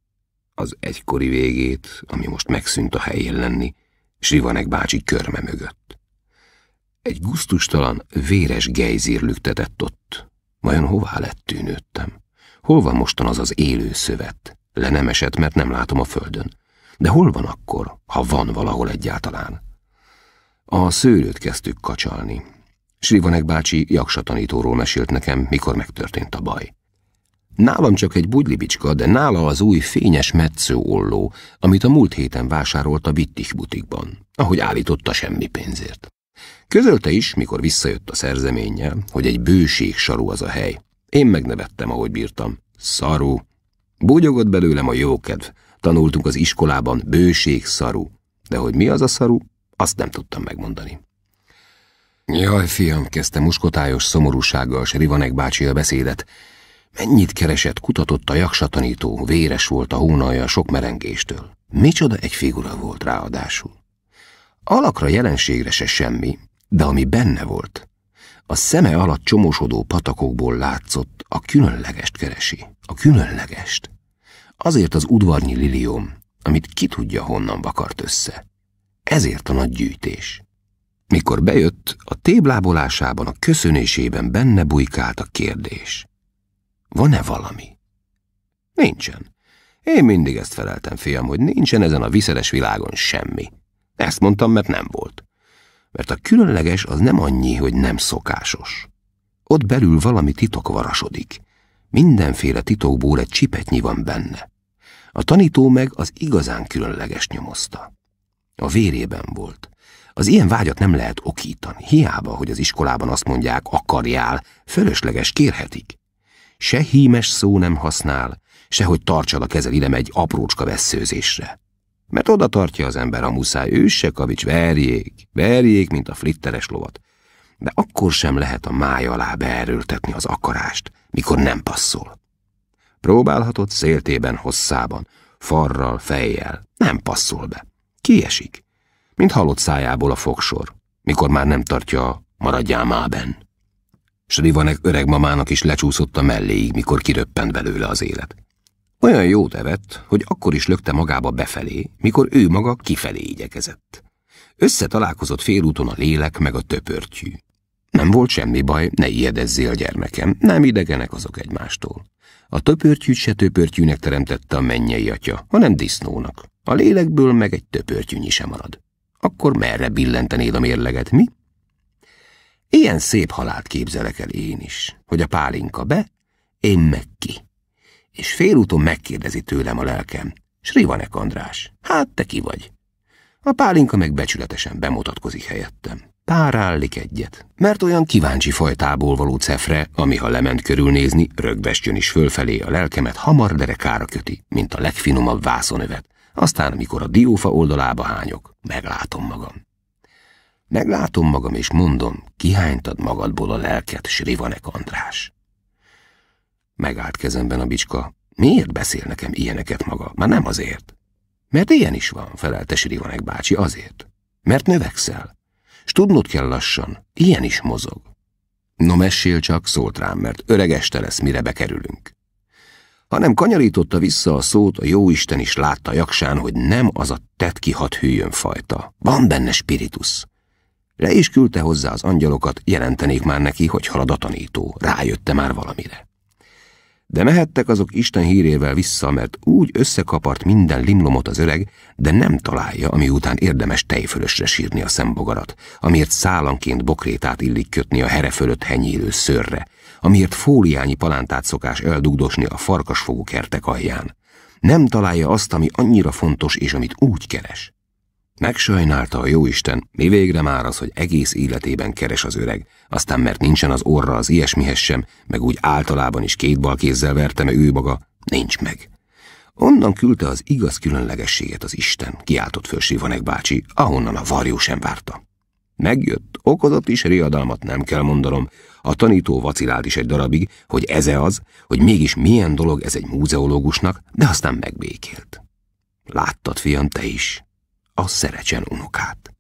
az egykori végét, ami most megszűnt a helyén lenni, s Rivanek bácsi körme mögött. Egy guztustalan, véres gejzír lüktetett ott. Vajon hová lett tűnődtem? Hol van mostan az az élő szövet? Le nem esett, mert nem látom a földön. De hol van akkor, ha van valahol egyáltalán? A szőlőt kezdtük kacsalni. Srivanek bácsi jaksa tanítóról mesélt nekem, mikor megtörtént a baj. Nálam csak egy bugylibicska, de nála az új fényes metsző olló, amit a múlt héten vásárolt a Wittich butikban, ahogy állította semmi pénzért. Közölte is, mikor visszajött a szerzeménye, hogy egy bőség saru az a hely. Én megnevettem, ahogy bírtam. Szaru. Búgyogott belőlem a jókedv, tanultunk az iskolában, bőség szaru. De hogy mi az a szaru, azt nem tudtam megmondani. Jaj, fiam, kezdte muskotályos szomorúsággal Srivanek bácsi a beszédet. Mennyit keresett, kutatott a jaksatanító, véres volt a hónalja sok merengéstől. Micsoda egy figura volt ráadásul. Alakra jelenségre se semmi, de ami benne volt, a szeme alatt csomósodó patakokból látszott, a különlegest keresi, a különlegest. Azért az udvarnyi lilium, amit ki tudja honnan vakart össze. Ezért a nagy gyűjtés. Mikor bejött, a téblábolásában, a köszönésében benne bujkált a kérdés. Van-e valami? Nincsen. Én mindig ezt feleltem, fiam, hogy nincsen ezen a viszeres világon semmi. Ezt mondtam, mert nem volt. Mert a különleges az nem annyi, hogy nem szokásos. Ott belül valami titok varasodik. Mindenféle titokból egy csipetnyi van benne. A tanító meg az igazán különleges nyomozta. A vérében volt. Az ilyen vágyat nem lehet okítani, hiába, hogy az iskolában azt mondják, akarjál, fölösleges kérhetik. Se hímes szó nem használ, se hogy tartsa a kezel ide egy aprócska vesszőzésre. Mert oda tartja az ember a muszáj, ő se kavics, verjék, verjék, mint a flitteres lovat. De akkor sem lehet a máj alá beerőltetni az akarást, mikor nem passzol. Próbálhatott széltében hosszában, farral, fejjel. Nem passzol be. Kiesik. Mint halott szájából a fogsor, mikor már nem tartja, maradjál máben. Srivanek öreg mamának is lecsúszott a melléig, mikor kiröppent belőle az élet. Olyan jót evett, hogy akkor is lökte magába befelé, mikor ő maga kifelé igyekezett. Összetalálkozott félúton a lélek meg a töpörtyű. Nem volt semmi baj, ne ijedezzél, gyermekem, nem idegenek azok egymástól. A töpörtyűt se töpörtyűnek teremtette a mennyei atya, hanem disznónak. A lélekből meg egy töpörtyűnyi sem marad. Akkor merre billentenéd a mérleget, mi? Ilyen szép halált képzelek el én is, hogy a pálinka be, én meg ki. És félúton megkérdezi tőlem a lelkem, Srivanek András, hát te ki vagy? A pálinka meg becsületesen bemutatkozik helyettem párállik egyet, mert olyan kíváncsi fajtából való cefre, ami ha lement körülnézni, rögbestjön is fölfelé a lelkemet hamar derekára köti, mint a legfinomabb vászonövet, aztán amikor a diófa oldalába hányok, meglátom magam. Meglátom magam, és mondom, kihánytad magadból a lelket, Srivanek András. Megállt kezemben a bicska. Miért beszél nekem ilyeneket maga? Már nem azért. Mert ilyen is van, felelte Srivanek bácsi, azért. Mert növekszel. S tudnod kell lassan, ilyen is mozog. No, mesél csak, szólt rám, mert este lesz, mire bekerülünk. Hanem kanyarította vissza a szót, a jóisten is látta Jaksán, hogy nem az a tett ki hat hűjön fajta. Van benne spiritus. Le is küldte hozzá az angyalokat, jelentenék már neki, hogy halad a tanító, rájötte már valamire. De mehettek azok Isten hírével vissza, mert úgy összekapart minden limlomot az öreg, de nem találja, ami után érdemes tejfölösre sírni a szembogarat, amiért szálanként bokrétát illik kötni a here fölött henyélő szörre, amiért fóliányi palántát szokás eldugdosni a farkasfogú kertek alján. Nem találja azt, ami annyira fontos és amit úgy keres. Megsajnálta a jóisten, mi végre már az, hogy egész életében keres az öreg, aztán mert nincsen az orra az ilyesmihez sem, meg úgy általában is két bal kézzel verte, ő maga, nincs meg. Onnan küldte az igaz különlegességet az Isten, kiáltott föl Sivanek bácsi, ahonnan a varjó sem várta. Megjött, okozott is riadalmat, nem kell mondanom. A tanító vacilált is egy darabig, hogy eze az, hogy mégis milyen dolog ez egy múzeológusnak, de aztán megbékélt. Láttad, fiam, te is, a szerecsen unokát.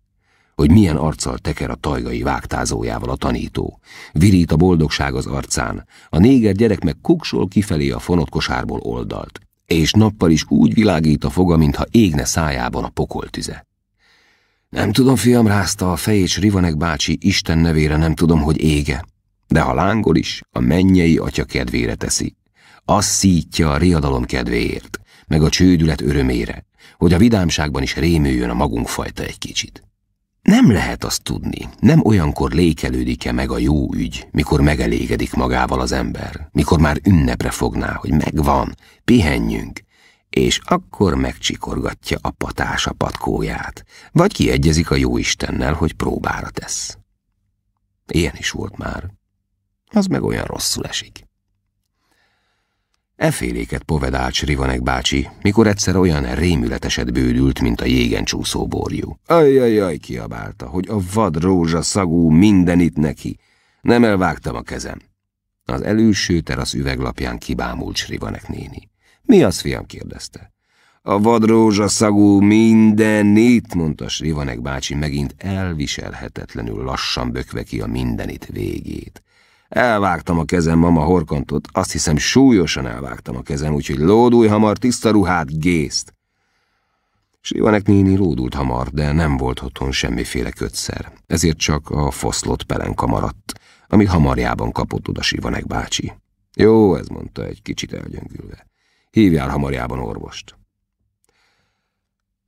Hogy milyen arccal teker a tajgai vágtázójával a tanító. Virít a boldogság az arcán, a néger gyerek meg kuksol kifelé a fonott kosárból oldalt, és nappal is úgy világít a foga, mintha égne szájában a pokoltüze. Nem tudom, fiam rázta a fejét, Rivanek bácsi Isten nevére nem tudom, hogy ége, de ha lángol is, a mennyei atya kedvére teszi. Az szítja a riadalom kedvéért, meg a csődület örömére, hogy a vidámságban is rémüljön a magunk fajta egy kicsit. Nem lehet azt tudni, nem olyankor lékelődik-e meg a jó ügy, mikor megelégedik magával az ember, mikor már ünnepre fogná, hogy megvan, pihenjünk, és akkor megcsikorgatja a patás a patkóját, vagy kiegyezik a jó Istennel, hogy próbára tesz. Ilyen is volt már. Az meg olyan rosszul esik. Eféléket povedált Srivanek bácsi, mikor egyszer olyan rémületeset bődült, mint a jégen csúszó borjú. Ajajaj, kiabálta, hogy a vad szagú minden itt neki. Nem elvágtam a kezem. Az előső terasz üveglapján kibámult Srivanek néni. Mi az, fiam? kérdezte. A szagú minden itt, mondta Srivanek bácsi megint elviselhetetlenül lassan bökve ki a mindenit végét. Elvágtam a kezem mama horkantott, azt hiszem súlyosan elvágtam a kezem, úgyhogy lódulj hamar tiszta ruhát, gészt. Sivanek néni lódult hamar, de nem volt otthon semmiféle kötszer, ezért csak a foszlott pelenka maradt, amit hamarjában kapott oda Sivanek bácsi. Jó, ez mondta egy kicsit elgyöngülve. Hívjál hamarjában orvost.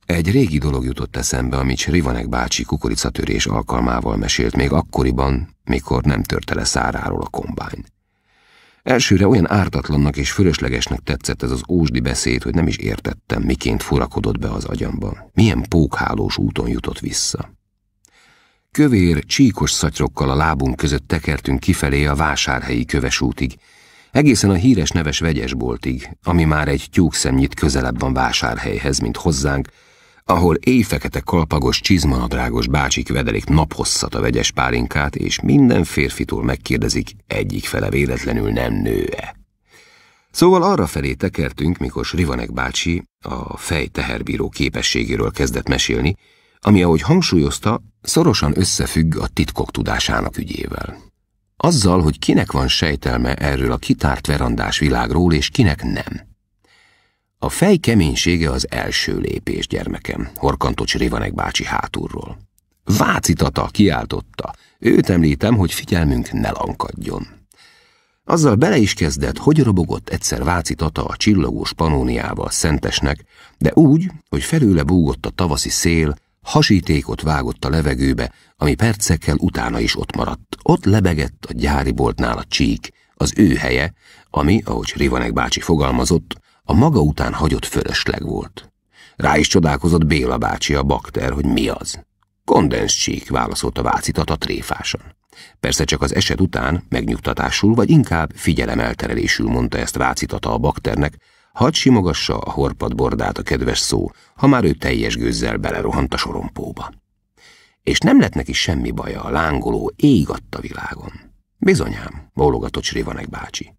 Egy régi dolog jutott eszembe, amit Rivanek bácsi kukoricatörés alkalmával mesélt még akkoriban, mikor nem törte le száráról a kombány. Elsőre olyan ártatlannak és fölöslegesnek tetszett ez az ósdi beszéd, hogy nem is értettem, miként furakodott be az agyamba. Milyen pókhálós úton jutott vissza. Kövér, csíkos szatyrokkal a lábunk között tekertünk kifelé a vásárhelyi kövesútig, egészen a híres neves vegyesboltig, ami már egy tyúkszemnyit közelebb van vásárhelyhez, mint hozzánk, ahol éjfekete kalpagos csizmanadrágos bácsik vedelik naphosszat a vegyes pálinkát, és minden férfitól megkérdezik, egyik fele véletlenül nem nőe. Szóval arra felé tekertünk, mikor Rivanek bácsi a fej teherbíró képességéről kezdett mesélni, ami, ahogy hangsúlyozta, szorosan összefügg a titkok tudásának ügyével. Azzal, hogy kinek van sejtelme erről a kitárt verandás világról, és kinek nem. A fej keménysége az első lépés, gyermekem, horkantocs Rivanek bácsi hátulról. Vácitata, kiáltotta. Őt említem, hogy figyelmünk ne lankadjon. Azzal bele is kezdett, hogy robogott egyszer vácitata a csillogós panóniával szentesnek, de úgy, hogy felőle búgott a tavaszi szél, hasítékot vágott a levegőbe, ami percekkel utána is ott maradt. Ott lebegett a gyári boltnál a csík, az ő helye, ami, ahogy Rivanek bácsi fogalmazott, a maga után hagyott fölösleg volt. Rá is csodálkozott Béla bácsi a bakter, hogy mi az. csík, válaszolta Vácitat a tréfáson. Persze csak az eset után megnyugtatásul, vagy inkább figyelemelterelésül mondta ezt Vácitata a bakternek, hadd simogassa a horpad bordát a kedves szó, ha már ő teljes gőzzel belerohant a sorompóba. És nem lett neki semmi baja a lángoló, ég adta világon. Bizonyám, bólogatott Srivanek bácsi.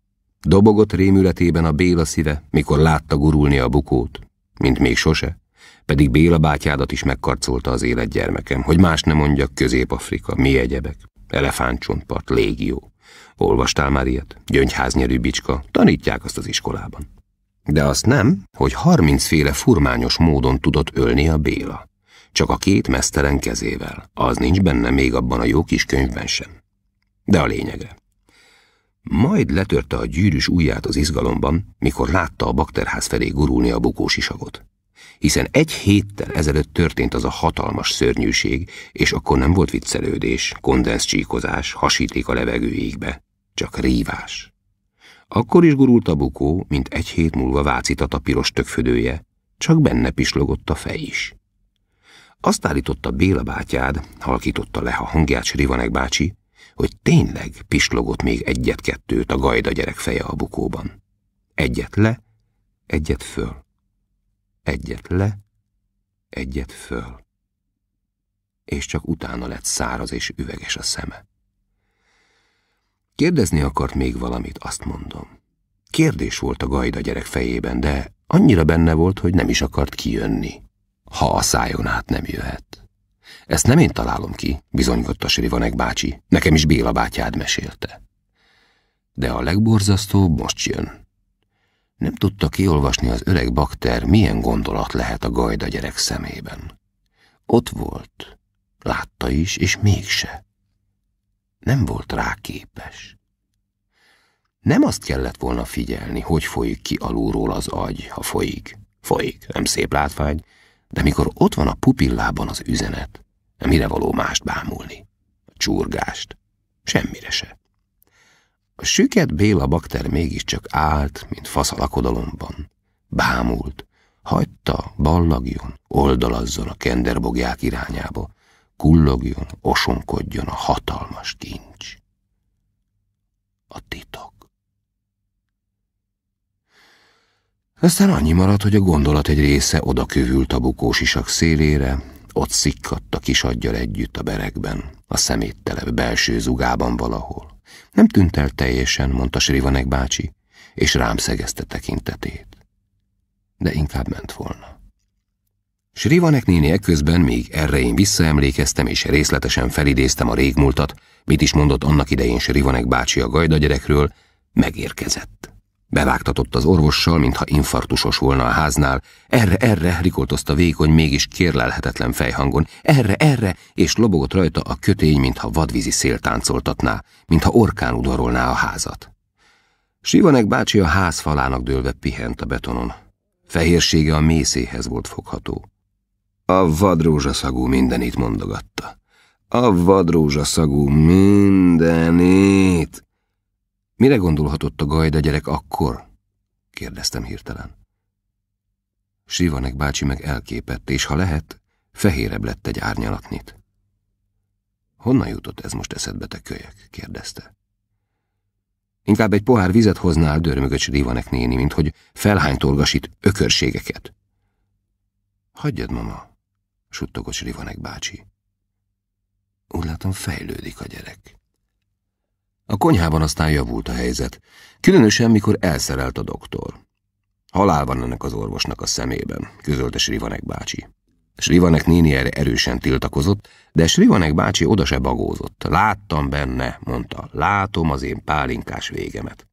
Dobogott rémületében a Béla szíve, mikor látta gurulni a bukót, mint még sose, pedig Béla bátyádat is megkarcolta az élet gyermekem, hogy más ne mondjak Közép-Afrika, mi egyebek, elefántcsontpart, légió. Olvastál már ilyet? Gyöngyháznyerű bicska, tanítják azt az iskolában. De azt nem, hogy harmincféle furmányos módon tudott ölni a Béla. Csak a két mesztelen kezével, az nincs benne még abban a jó kis könyvben sem. De a lényegre. Majd letörte a gyűrűs ujját az izgalomban, mikor látta a bakterház felé gurulni a bukós isagot. Hiszen egy héttel ezelőtt történt az a hatalmas szörnyűség, és akkor nem volt viccelődés, kondenszcsíkozás, hasíték a égbe, csak rívás. Akkor is gurult a bukó, mint egy hét múlva vácitat a piros tökfödője, csak benne pislogott a fej is. Azt állította Béla bátyád, halkította le a hangját Srivanek bácsi, hogy tényleg pislogott még egyet-kettőt a gajda gyerek feje a bukóban. Egyet le, egyet föl. Egyet le, egyet föl. És csak utána lett száraz és üveges a szeme. Kérdezni akart még valamit, azt mondom. Kérdés volt a gajda gyerek fejében, de annyira benne volt, hogy nem is akart kijönni, ha a szájon át nem jöhet. Ezt nem én találom ki, a Sirivanek bácsi. Nekem is Béla bátyád mesélte. De a legborzasztóbb most jön. Nem tudta kiolvasni az öreg bakter, milyen gondolat lehet a gajda gyerek szemében. Ott volt, látta is, és mégse. Nem volt rá képes. Nem azt kellett volna figyelni, hogy folyik ki alulról az agy, ha folyik. Folyik, nem szép látvány, de mikor ott van a pupillában az üzenet, Mire való mást bámulni? Csurgást? Semmire se. A süket Béla bakter mégiscsak állt, mint faszalakodalomban. Bámult, hagyta, ballagjon, oldalazzon a kenderbogják irányába, kullogjon, osonkodjon a hatalmas kincs. A titok. Aztán annyi maradt, hogy a gondolat egy része kövült a bukós isak szélére, ott szikkadt a kisadgyal együtt a berekben, a szeméttelep belső zugában valahol. Nem tűnt el teljesen, mondta Srivanek bácsi, és rám szegezte tekintetét. De inkább ment volna. Srivanek néni ekközben még erre én visszaemlékeztem, és részletesen felidéztem a régmúltat, mit is mondott annak idején Srivanek bácsi a gajda gyerekről, megérkezett. Bevágtatott az orvossal, mintha infartusos volna a háznál. Erre, erre, rikoltozta vékony, mégis kérlelhetetlen fejhangon. Erre, erre, és lobogott rajta a kötény, mintha vadvízi szél táncoltatná, mintha orkán udvarolná a házat. Sivanek bácsi a ház falának dőlve pihent a betonon. Fehérsége a mészéhez volt fogható. A vadrózsaszagú mindenit mondogatta. A vadrózsaszagú mindenit! Mire gondolhatott a gajda gyerek akkor? kérdeztem hirtelen. Sivanek bácsi meg elképett, és ha lehet, fehérebb lett egy árnyalatnit. Honnan jutott ez most eszedbe, te kölyök? kérdezte. Inkább egy pohár vizet hoznál, dörmögöcs Rivanek néni, mint hogy felhánytolgas ökörségeket. Hagyjad, mama, suttogott Rivanek bácsi. Úgy látom, fejlődik a gyerek. A konyhában aztán javult a helyzet, különösen mikor elszerelt a doktor. Halál van ennek az orvosnak a szemében, közölte Srivanek bácsi. Srivanek néni erre erősen tiltakozott, de Srivanek bácsi oda se bagózott. Láttam benne, mondta, látom az én pálinkás végemet.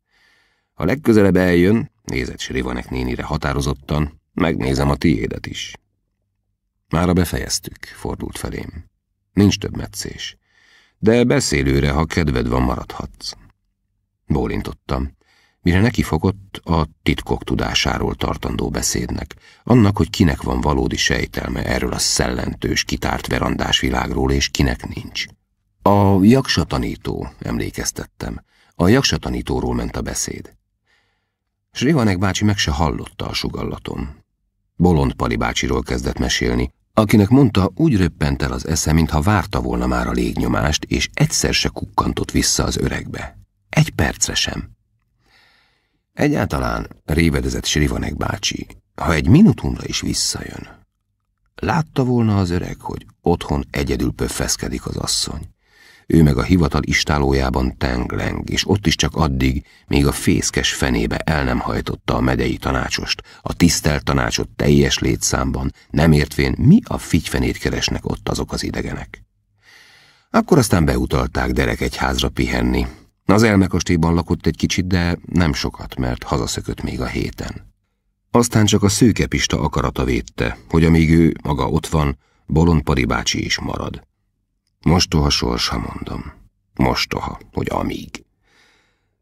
Ha legközelebb eljön, nézett Srivanek nénire határozottan, megnézem a tiédet is. Mára befejeztük, fordult felém. Nincs több meccés de beszélőre, ha kedved van, maradhatsz. Bólintottam. Mire neki fogott a titkok tudásáról tartandó beszédnek, annak, hogy kinek van valódi sejtelme erről a szellentős, kitárt verandás világról, és kinek nincs. A jaksatanító, emlékeztettem. A jaksatanítóról ment a beszéd. Srivanek bácsi meg se hallotta a sugallatom. Bolond Pali bácsiról kezdett mesélni, akinek mondta, úgy röppent el az esze, mintha várta volna már a légnyomást, és egyszer se kukkantott vissza az öregbe. Egy percre sem. Egyáltalán, révedezett Srivanek bácsi, ha egy minutumra is visszajön. Látta volna az öreg, hogy otthon egyedül pöffeszkedik az asszony ő meg a hivatal istálójában tengleng, és ott is csak addig, még a fészkes fenébe el nem hajtotta a medei tanácsost, a tisztelt tanácsot teljes létszámban, nem értvén, mi a figyfenét keresnek ott azok az idegenek. Akkor aztán beutalták Derek egy házra pihenni. Az elmekastéban lakott egy kicsit, de nem sokat, mert hazaszökött még a héten. Aztán csak a szőkepista akarata védte, hogy amíg ő maga ott van, Bolond Pari bácsi is marad. Mostoha sorsa mondom. Mostoha, hogy amíg.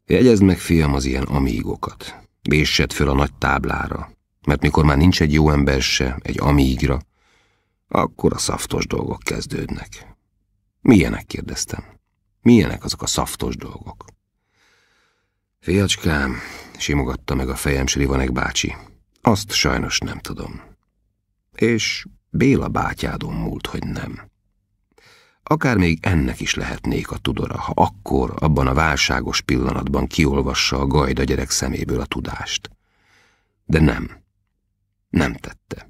Jegyezd meg, fiam, az ilyen amígokat. Béssed föl a nagy táblára, mert mikor már nincs egy jó ember se, egy amígra, akkor a szaftos dolgok kezdődnek. Milyenek, kérdeztem. Milyenek azok a szaftos dolgok? Fiacskám, simogatta meg a fejem Srivanek bácsi, azt sajnos nem tudom. És Béla bátyádon múlt, hogy nem. Akár még ennek is lehetnék a tudora, ha akkor, abban a válságos pillanatban kiolvassa a gajda gyerek szeméből a tudást. De nem. Nem tette.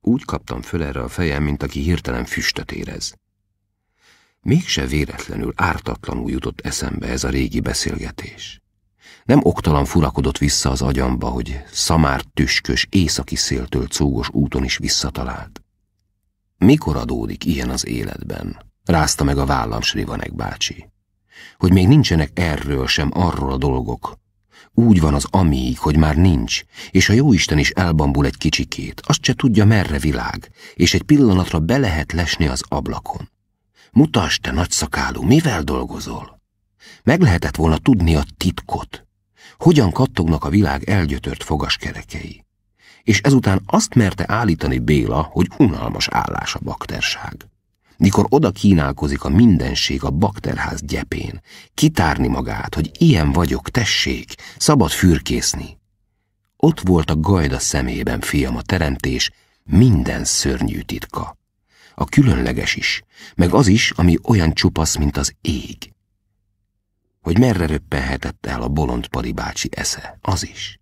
Úgy kaptam föl erre a fejem, mint aki hirtelen füstöt érez. Mégse véletlenül, ártatlanul jutott eszembe ez a régi beszélgetés. Nem oktalan furakodott vissza az agyamba, hogy szamárt tüskös északi széltől cógos úton is visszatalált. Mikor adódik ilyen az életben? Rázta meg a vállam Srivanek bácsi. Hogy még nincsenek erről sem arról a dolgok. Úgy van az amíg, hogy már nincs, és a jóisten is elbambul egy kicsikét, azt se tudja merre világ, és egy pillanatra be lehet lesni az ablakon. Mutasd, te nagyszakálú, mivel dolgozol? Meg lehetett volna tudni a titkot. Hogyan kattognak a világ elgyötört fogaskerekei? és ezután azt merte állítani Béla, hogy unalmas állás a bakterság. Mikor oda kínálkozik a mindenség a bakterház gyepén, kitárni magát, hogy ilyen vagyok, tessék, szabad fürkészni. Ott volt a gajda szemében, fiam, a teremtés, minden szörnyű titka. A különleges is, meg az is, ami olyan csupasz, mint az ég. Hogy merre röppenhetett el a bolond paribácsi esze, az is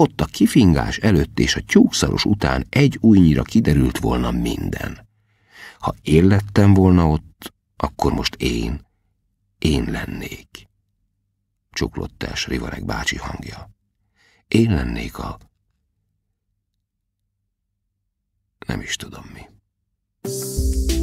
ott a kifingás előtt és a tyúkszaros után egy újnyira kiderült volna minden. Ha én lettem volna ott, akkor most én, én lennék. Csuklott el Srivarek bácsi hangja. Én lennék a... Nem is tudom mi. Thank you.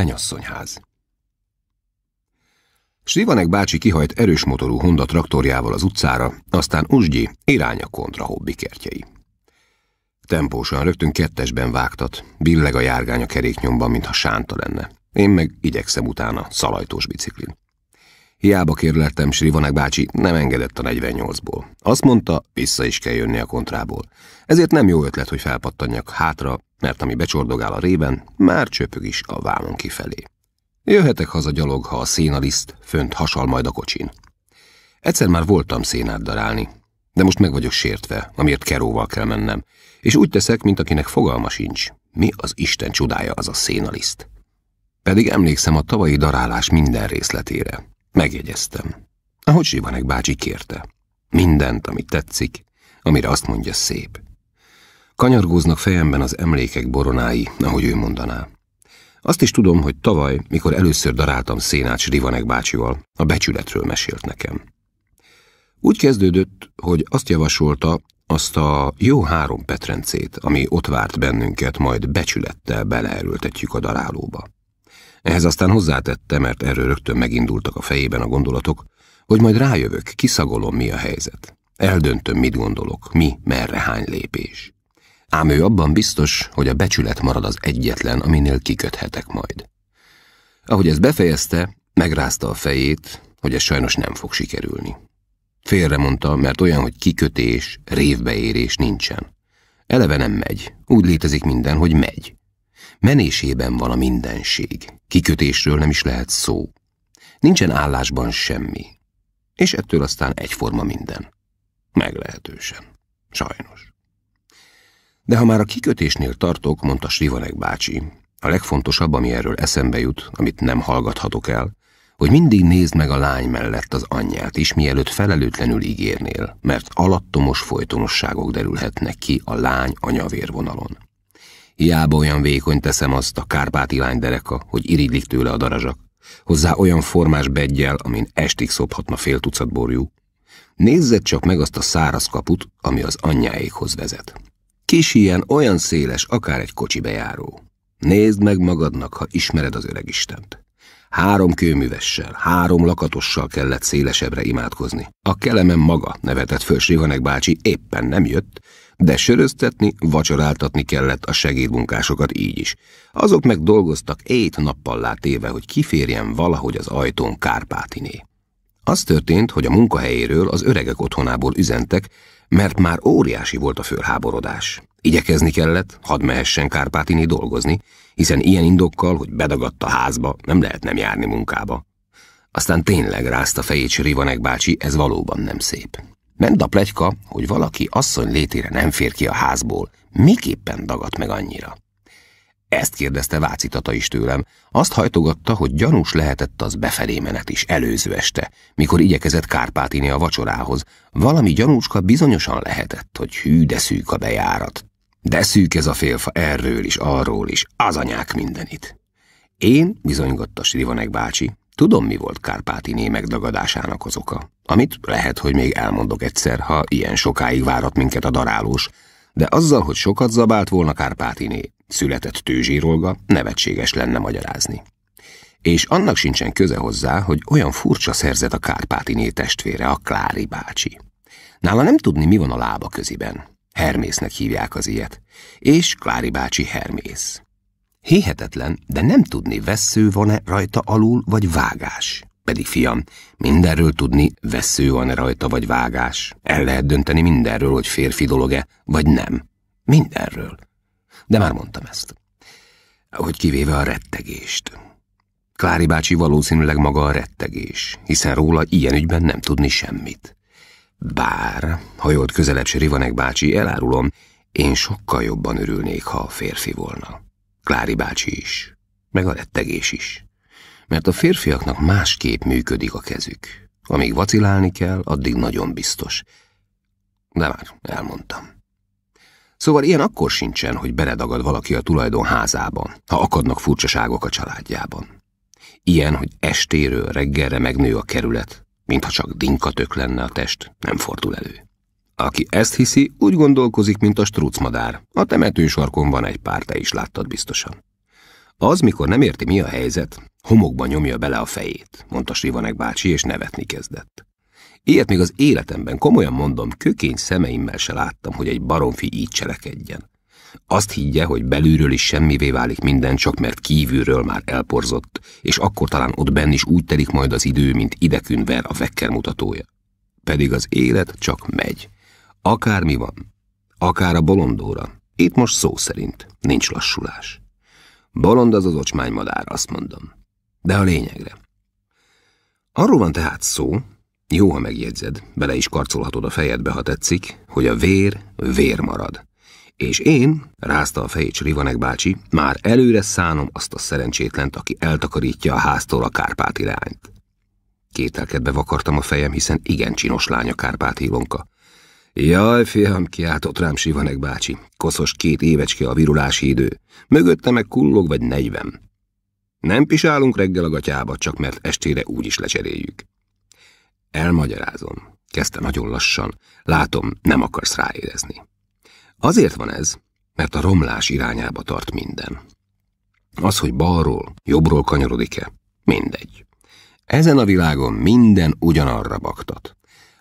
Menyasszonyház. Sivanek bácsi kihajt erős motorú Honda traktorjával az utcára, aztán Uzsgyi a kontra hobbi kertjei. Tempósan rögtön kettesben vágtat, billeg a járgány a keréknyomban, mintha sánta lenne. Én meg igyekszem utána szalajtós biciklin. Hiába kérleltem, Srivanek bácsi nem engedett a 48-ból. Azt mondta, vissza is kell jönni a kontrából. Ezért nem jó ötlet, hogy felpattanjak hátra, mert ami becsordogál a rében, már csöpög is a vámon kifelé. Jöhetek haza gyalog, ha a szénaliszt fönt hasal majd a kocsin. Egyszer már voltam szénát darálni, de most meg vagyok sértve, amiért keróval kell mennem, és úgy teszek, mint akinek fogalma sincs, mi az Isten csodája az a szénaliszt. Pedig emlékszem a tavalyi darálás minden részletére. Megjegyeztem. Ahogy Sivanek bácsi kérte. Mindent, ami tetszik, amire azt mondja szép. Kanyargóznak fejemben az emlékek boronái, ahogy ő mondaná. Azt is tudom, hogy tavaly, mikor először daráltam Szénács Rivanek bácsival, a becsületről mesélt nekem. Úgy kezdődött, hogy azt javasolta, azt a jó három petrencét, ami ott várt bennünket, majd becsülettel beleerültetjük a darálóba. Ehhez aztán hozzátette, mert erről rögtön megindultak a fejében a gondolatok, hogy majd rájövök, kiszagolom, mi a helyzet. Eldöntöm, mit gondolok, mi, merre, hány lépés. Ám ő abban biztos, hogy a becsület marad az egyetlen, aminél kiköthetek majd. Ahogy ez befejezte, megrázta a fejét, hogy ez sajnos nem fog sikerülni. Félre mondta, mert olyan, hogy kikötés, révbeérés nincsen. Eleve nem megy, úgy létezik minden, hogy megy. Menésében van a mindenség, kikötésről nem is lehet szó. Nincsen állásban semmi, és ettől aztán egyforma minden. Meglehetősen. Sajnos. De ha már a kikötésnél tartok, mondta Srivanek bácsi, a legfontosabb, ami erről eszembe jut, amit nem hallgathatok el, hogy mindig nézd meg a lány mellett az anyját is, mielőtt felelőtlenül ígérnél, mert alattomos folytonosságok derülhetnek ki a lány anyavérvonalon. Hiába olyan vékony teszem azt a kárpáti lány dereka, hogy iridlik tőle a darazsak, hozzá olyan formás bedgyel, amin estig szobhatna fél tucat borjú. Nézzed csak meg azt a száraz kaput, ami az anyjáékhoz vezet. Kis ilyen, olyan széles, akár egy kocsi bejáró. Nézd meg magadnak, ha ismered az öreg Istent. Három kőművessel, három lakatossal kellett szélesebbre imádkozni. A kelemen maga nevetett föl Srihanek bácsi éppen nem jött, de söröztetni, vacsoráltatni kellett a segédmunkásokat így is. Azok meg dolgoztak ét nappal látéve, hogy kiférjen valahogy az ajtón Kárpátiné. Az történt, hogy a munkahelyéről az öregek otthonából üzentek, mert már óriási volt a fölháborodás. Igyekezni kellett, hadd mehessen Kárpátini dolgozni, hiszen ilyen indokkal, hogy bedagadt a házba, nem lehet nem járni munkába. Aztán tényleg rázta fejét Rivanek bácsi, ez valóban nem szép. Ment a plegyka, hogy valaki asszony létére nem fér ki a házból, miképpen dagadt meg annyira. Ezt kérdezte Váci Tata is tőlem. Azt hajtogatta, hogy gyanús lehetett az befelé menet is, előző este, mikor igyekezett Kárpátiné a vacsorához. Valami gyanúska bizonyosan lehetett, hogy hű, de szűk a bejárat. De szűk ez a félfa erről is, arról is, az anyák mindenit. Én, bizonygatta Srivanek bácsi, tudom, mi volt Kárpátiné megdagadásának az oka. Amit lehet, hogy még elmondok egyszer, ha ilyen sokáig várat minket a darálós, de azzal, hogy sokat zabált volna Kárpátiné, Született tőzsírolga, nevetséges lenne magyarázni. És annak sincsen köze hozzá, hogy olyan furcsa szerzett a Kárpátiné testvére, a Klári bácsi. Nála nem tudni, mi van a lába köziben. Hermésznek hívják az ilyet. És Klári bácsi Hermész. Hihetetlen, de nem tudni, vessző van-e rajta alul, vagy vágás. Pedig, fiam, mindenről tudni, vesző van-e rajta, vagy vágás. El lehet dönteni mindenről, hogy férfi dolog-e, vagy nem. Mindenről de már mondtam ezt. Hogy kivéve a rettegést. Klári bácsi valószínűleg maga a rettegés, hiszen róla ilyen ügyben nem tudni semmit. Bár, hajolt közelebb Rivanek bácsi, elárulom, én sokkal jobban örülnék, ha a férfi volna. Klári bácsi is, meg a rettegés is. Mert a férfiaknak másképp működik a kezük. Amíg vacilálni kell, addig nagyon biztos. De már elmondtam. Szóval ilyen akkor sincsen, hogy beredagad valaki a tulajdon házában, ha akadnak furcsaságok a családjában. Ilyen, hogy estéről reggelre megnő a kerület, mintha csak dinkatök lenne a test, nem fordul elő. Aki ezt hiszi, úgy gondolkozik, mint a strucmadár. A temetősarkon van egy pár, te is láttad biztosan. Az, mikor nem érti, mi a helyzet, homokban nyomja bele a fejét, mondta Sivanek bácsi, és nevetni kezdett. Ilyet még az életemben, komolyan mondom, kökény szemeimmel se láttam, hogy egy baromfi így cselekedjen. Azt higgye, hogy belülről is semmivé válik minden, csak mert kívülről már elporzott, és akkor talán ott benn is úgy telik majd az idő, mint idekünver a vekker mutatója. Pedig az élet csak megy. Akármi van, akár a bolondóra, itt most szó szerint, nincs lassulás. Bolond az az madár, azt mondom. De a lényegre. Arról van tehát szó, jó, ha megjegyzed, bele is karcolhatod a fejedbe, ha tetszik, hogy a vér vér marad. És én, rázta a fejét Srivanek bácsi, már előre szánom azt a szerencsétlent, aki eltakarítja a háztól a kárpáti lányt. Kételkedve vakartam a fejem, hiszen igen csinos lány a Kárpát Ilonka. Jaj, fiam, kiáltott rám Sivanek bácsi, koszos két évecske a virulási idő, mögötte meg kullog vagy negyven. Nem pisálunk reggel a gatyába, csak mert estére úgy is lecseréljük. Elmagyarázom, kezdte nagyon lassan, látom, nem akarsz ráérezni. Azért van ez, mert a romlás irányába tart minden. Az, hogy balról, jobbról kanyarodik-e, mindegy. Ezen a világon minden ugyanarra baktat.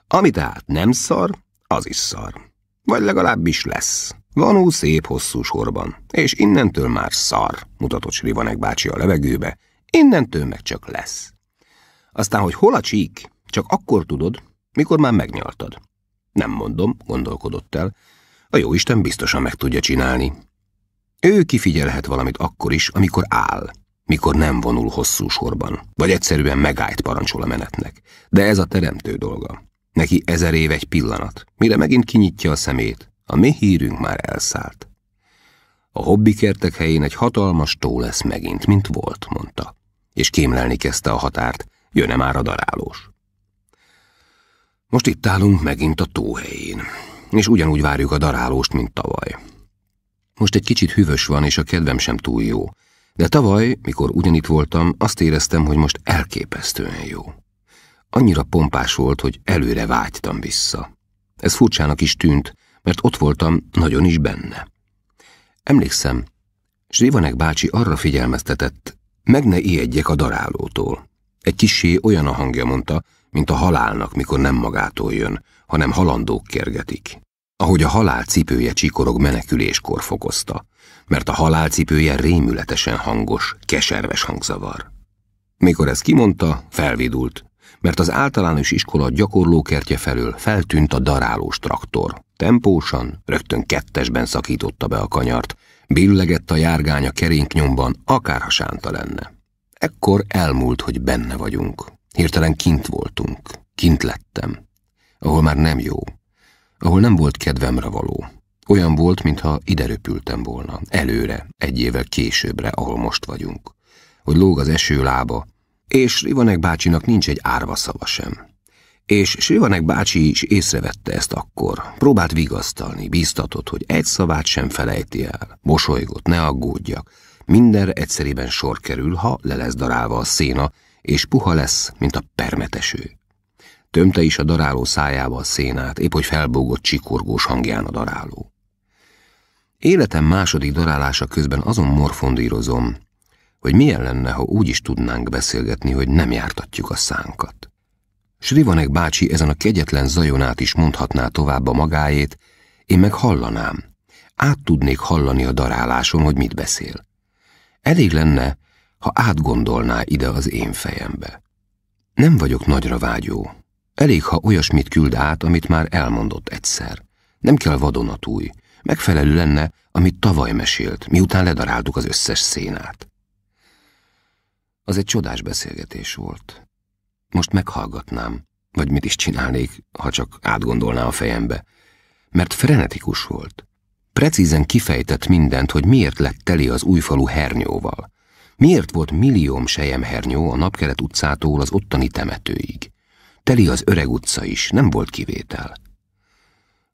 Ami tehát nem szar, az is szar. Vagy legalábbis lesz. Vanó szép hosszú sorban, és innentől már szar, mutatott Srivanek bácsi a levegőbe, innentől meg csak lesz. Aztán, hogy hol a csík, csak akkor tudod, mikor már megnyaltad. Nem mondom, gondolkodott el, a jó Isten biztosan meg tudja csinálni. Ő kifigyelhet valamit akkor is, amikor áll, mikor nem vonul hosszú sorban, vagy egyszerűen megállt parancsol a menetnek. De ez a teremtő dolga. Neki ezer év egy pillanat, mire megint kinyitja a szemét, a mi hírünk már elszállt. A kertek helyén egy hatalmas tó lesz megint, mint volt, mondta. És kémlelni kezdte a határt, jön-e már a darálós. Most itt állunk megint a tóhelyén, és ugyanúgy várjuk a darálóst, mint tavaly. Most egy kicsit hűvös van, és a kedvem sem túl jó, de tavaly, mikor ugyanitt voltam, azt éreztem, hogy most elképesztően jó. Annyira pompás volt, hogy előre vágytam vissza. Ez furcsának is tűnt, mert ott voltam nagyon is benne. Emlékszem, Zsivanek bácsi arra figyelmeztetett, meg ne ijedjek a darálótól. Egy kisé olyan a hangja mondta, mint a halálnak, mikor nem magától jön, hanem halandók kérgetik. Ahogy a halál cipője csikorog meneküléskor fokozta, mert a halál cipője rémületesen hangos, keserves hangzavar. Mikor ez kimondta, felvidult, mert az általános iskola gyakorlókertje felől feltűnt a darálós traktor. Tempósan, rögtön kettesben szakította be a kanyart, billegett a járgány a kerénknyomban, akárha sánta lenne. Ekkor elmúlt, hogy benne vagyunk. Hirtelen kint voltunk, kint lettem, ahol már nem jó, ahol nem volt kedvemre való. Olyan volt, mintha ide röpültem volna, előre, egy évvel későbbre, ahol most vagyunk. Hogy lóg az eső lába, és Rivanek bácsinak nincs egy árva szava sem. És Srivanek bácsi is észrevette ezt akkor. Próbált vigasztalni, bíztatott, hogy egy szavát sem felejti el. Mosolygott, ne aggódjak. Mindenre egyszerében sor kerül, ha le lesz darálva a széna, és puha lesz, mint a permeteső. Tömte is a daráló szájába a szénát, épp hogy felbógott csikorgós hangján a daráló. Életem második darálása közben azon morfondírozom, hogy milyen lenne, ha úgy is tudnánk beszélgetni, hogy nem jártatjuk a szánkat. Srivanek bácsi ezen a kegyetlen zajonát is mondhatná tovább a magáét, én meg hallanám. Át tudnék hallani a daráláson, hogy mit beszél. Elég lenne, ha átgondolná ide az én fejembe. Nem vagyok nagyra vágyó. Elég, ha olyasmit küld át, amit már elmondott egyszer. Nem kell vadonatúj. Megfelelő lenne, amit tavaly mesélt, miután ledaráltuk az összes szénát. Az egy csodás beszélgetés volt. Most meghallgatnám, vagy mit is csinálnék, ha csak átgondolná a fejembe. Mert frenetikus volt. Precízen kifejtett mindent, hogy miért lett teli az újfalu hernyóval. Miért volt milliom sejemhernyó a Napkelet utcától az ottani temetőig? Teli az öreg utca is, nem volt kivétel.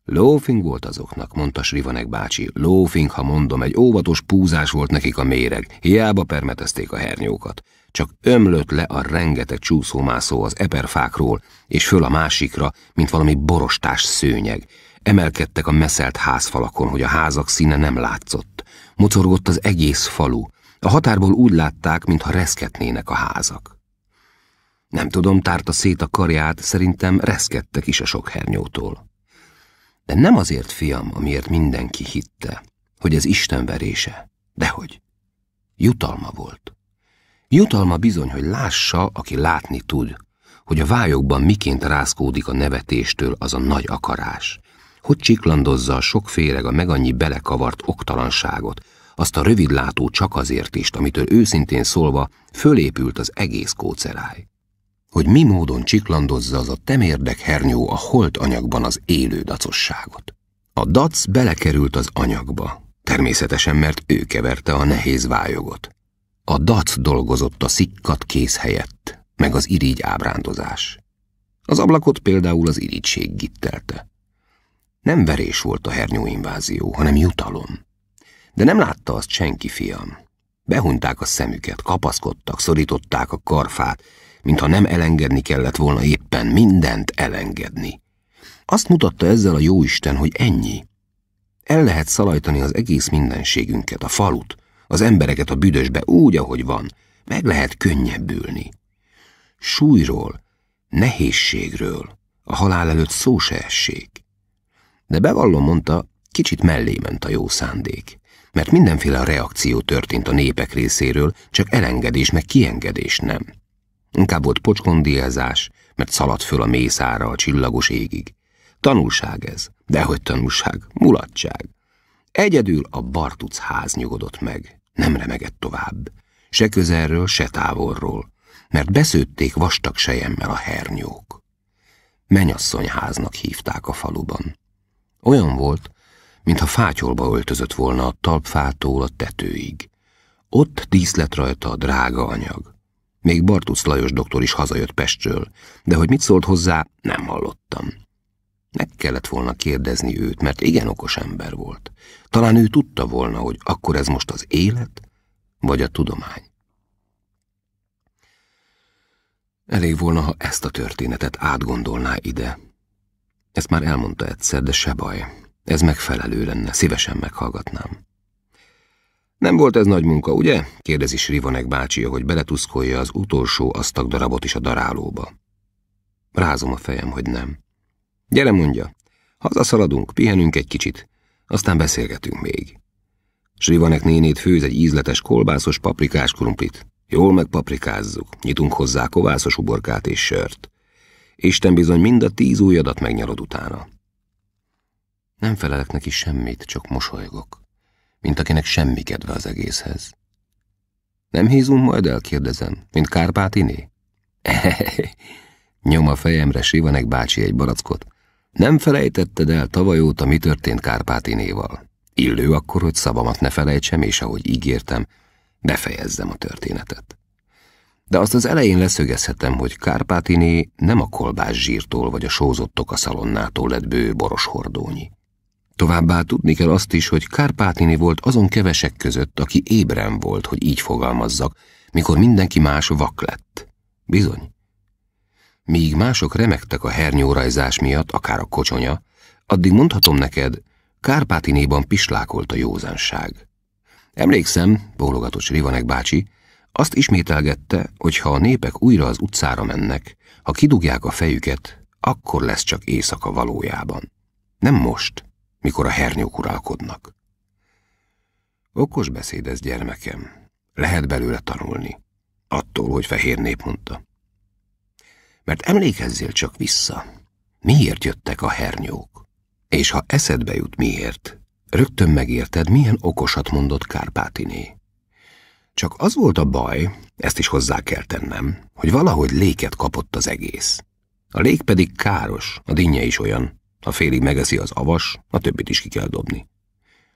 Lófing volt azoknak, mondta Srivanek bácsi. Lófing, ha mondom, egy óvatos púzás volt nekik a méreg. Hiába permetezték a hernyókat. Csak ömlött le a rengeteg csúszómászó az eperfákról, és föl a másikra, mint valami borostás szőnyeg. Emelkedtek a meszelt házfalakon, hogy a házak színe nem látszott. Mocorgott az egész falu, a határból úgy látták, mintha reszketnének a házak. Nem tudom, tárta szét a karját, szerintem reszkedtek is a sok hernyótól. De nem azért, fiam, amiért mindenki hitte, hogy ez Isten verése, dehogy. Jutalma volt. Jutalma bizony, hogy lássa, aki látni tud, hogy a vályokban miként rázkódik a nevetéstől az a nagy akarás, hogy csiklandozza a sok féreg a megannyi belekavart oktalanságot, azt a rövidlátó csak azért is, amitől őszintén szólva fölépült az egész kóceráj. Hogy mi módon csiklandozza az a temérdek hernyó a holt anyagban az élő dacosságot. A dac belekerült az anyagba, természetesen mert ő keverte a nehéz vályogot. A dac dolgozott a szikkat kész helyett, meg az irigy ábrándozás. Az ablakot például az irigység gittelte. Nem verés volt a hernyó invázió, hanem jutalom. De nem látta azt senki, fiam. Behunták a szemüket, kapaszkodtak, szorították a karfát, mintha nem elengedni kellett volna éppen mindent elengedni. Azt mutatta ezzel a jóisten, hogy ennyi. El lehet szalajtani az egész mindenségünket, a falut, az embereket a büdösbe úgy, ahogy van, meg lehet könnyebbülni. Súlyról, nehézségről, a halál előtt szó se essék. De bevallom, mondta, kicsit mellé ment a jó szándék mert mindenféle reakció történt a népek részéről, csak elengedés meg kiengedés nem. Inkább volt pocskondiázás, mert szaladt föl a mészára a csillagos égig. Tanulság ez, dehogy tanulság, mulatság. Egyedül a Bartuc ház nyugodott meg, nem remegett tovább. Se közelről, se távolról, mert beszőtték vastag sejemmel a hernyók. Menyasszonyháznak hívták a faluban. Olyan volt, mintha fátyolba öltözött volna a talpfától a tetőig. Ott díszlet rajta a drága anyag. Még Bartusz Lajos doktor is hazajött Pestről, de hogy mit szólt hozzá, nem hallottam. Meg kellett volna kérdezni őt, mert igen okos ember volt. Talán ő tudta volna, hogy akkor ez most az élet, vagy a tudomány. Elég volna, ha ezt a történetet átgondolná ide. Ezt már elmondta egyszer, de se baj. Ez megfelelő lenne, szívesen meghallgatnám. Nem volt ez nagy munka, ugye? kérdezi Srivonek bácsi, hogy beletuszkolja az utolsó asztag darabot is a darálóba. Rázom a fejem, hogy nem. Gyere, mondja. Hazaszaladunk, pihenünk egy kicsit, aztán beszélgetünk még. Srivanek nénét főz egy ízletes kolbászos paprikás krumplit. Jól megpaprikázzuk, nyitunk hozzá kovászos uborkát és sört. Isten bizony mind a tíz újadat megnyalod utána. Nem felelek neki semmit, csak mosolygok, mint akinek semmi kedve az egészhez. Nem hízunk majd el, kérdezem, mint Kárpátiné? Nyom a fejemre Sivanek bácsi egy barackot. Nem felejtetted el tavaly óta, mi történt Kárpátinéval. Illő akkor, hogy szavamat ne felejtsem, és ahogy ígértem, befejezzem a történetet. De azt az elején leszögezhetem, hogy Kárpátiné nem a kolbász zsírtól vagy a a szalonnától lett bő boros hordónyi. Továbbá tudni kell azt is, hogy Kárpátini volt azon kevesek között, aki ébren volt, hogy így fogalmazzak, mikor mindenki más vak lett. Bizony. Míg mások remektek a hernyórajzás miatt, akár a kocsonya, addig mondhatom neked, Kárpátinéban pislákolt a józanság. Emlékszem, bólogatos Rivanek bácsi, azt ismételgette, hogy ha a népek újra az utcára mennek, ha kidugják a fejüket, akkor lesz csak éjszaka valójában. Nem most, mikor a hernyók uralkodnak. Okos beszéd ez, gyermekem. Lehet belőle tanulni. Attól, hogy fehér nép mondta. Mert emlékezzél csak vissza. Miért jöttek a hernyók? És ha eszedbe jut miért, rögtön megérted, milyen okosat mondott Kárpátiné. Csak az volt a baj, ezt is hozzá kell tennem, hogy valahogy léket kapott az egész. A lék pedig káros, a dinnye is olyan. Ha félig megeszi az avas, a többit is ki kell dobni.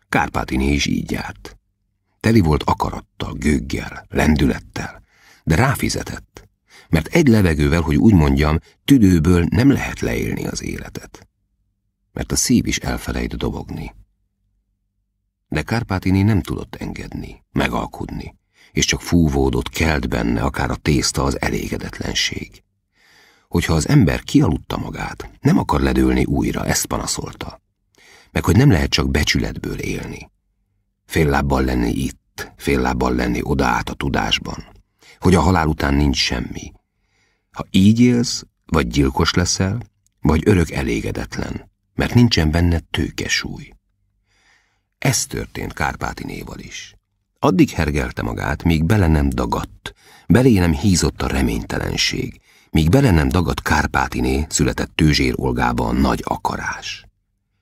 Kárpátiné is így járt. Teli volt akarattal, gőggel, lendülettel, de ráfizetett, mert egy levegővel, hogy úgy mondjam, tüdőből nem lehet leélni az életet. Mert a szív is elfelejt dobogni. De Kárpátini nem tudott engedni, megalkudni, és csak fúvódott, kelt benne akár a tészta az elégedetlenség hogy ha az ember kialudta magát, nem akar ledőlni újra, ezt panaszolta. Meg hogy nem lehet csak becsületből élni. Fél lábbal lenni itt, fél lábbal lenni oda át a tudásban. Hogy a halál után nincs semmi. Ha így élsz, vagy gyilkos leszel, vagy örök elégedetlen, mert nincsen benne tőkesúly. Ez történt Kárpáti néval is. Addig hergelte magát, míg bele nem dagadt, belé nem hízott a reménytelenség, míg bele nem dagadt Kárpátiné született Tőzsér Olgába a nagy akarás.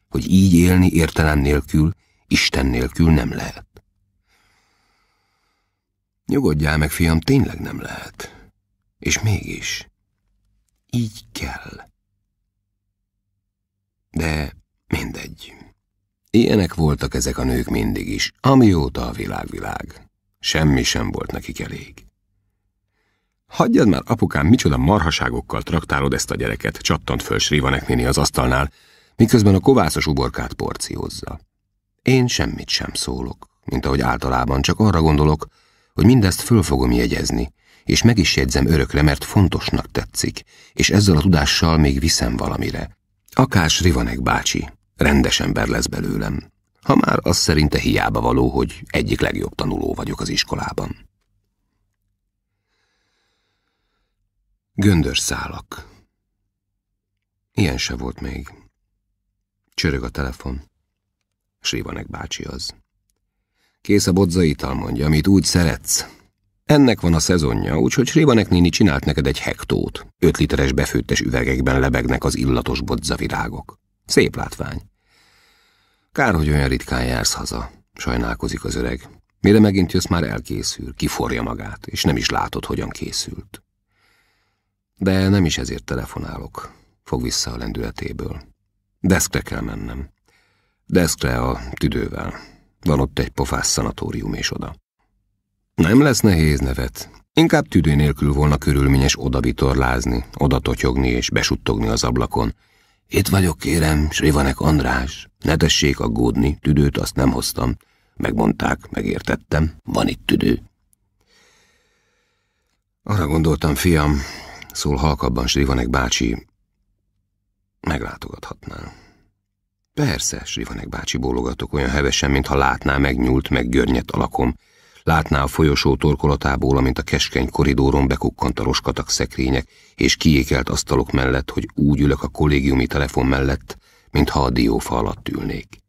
Hogy így élni értelem nélkül, Isten nélkül nem lehet. Nyugodjál meg, fiam, tényleg nem lehet. És mégis, így kell. De mindegy. Ilyenek voltak ezek a nők mindig is, amióta a világ világ. Semmi sem volt nekik elég. Hagyjad már, apukám, micsoda marhaságokkal traktálod ezt a gyereket, csattant föl Srivanek néni az asztalnál, miközben a kovászos uborkát porciózza. Én semmit sem szólok, mint ahogy általában csak arra gondolok, hogy mindezt föl fogom jegyezni, és meg is jegyzem örökre, mert fontosnak tetszik, és ezzel a tudással még viszem valamire. Akár Srivanek bácsi, rendes ember lesz belőlem, ha már az szerinte hiába való, hogy egyik legjobb tanuló vagyok az iskolában. Göndör szálak. Ilyen se volt még. Csörög a telefon. Sévanek bácsi az. Kész a bodza ital, mondja, amit úgy szeretsz. Ennek van a szezonja, úgyhogy Sévanek néni csinált neked egy hektót. Öt literes befőttes üvegekben lebegnek az illatos virágok. Szép látvány. Kár, hogy olyan ritkán jársz haza, sajnálkozik az öreg. Mire megint jössz, már elkészül, kiforja magát, és nem is látod, hogyan készült. De nem is ezért telefonálok. Fog vissza a lendületéből. Deszkre kell mennem. Deszkre a tüdővel. Van ott egy pofás szanatórium és oda. Nem lesz nehéz nevet. Inkább tüdő nélkül volna körülményes odabitorlázni, odatotyogni és besuttogni az ablakon. Itt vagyok, kérem, Srivanek András. Ne tessék aggódni, tüdőt azt nem hoztam. Megmondták, megértettem, van itt tüdő. Arra gondoltam, fiam, szól halkabban Srivanek bácsi. Meglátogathatná. Persze, Srivanek bácsi bólogatok olyan hevesen, mintha látná megnyúlt, meg görnyet alakom. Látná a folyosó torkolatából, amint a keskeny koridóron bekukkant a roskatak szekrények, és kiékelt asztalok mellett, hogy úgy ülök a kollégiumi telefon mellett, mintha a diófa alatt ülnék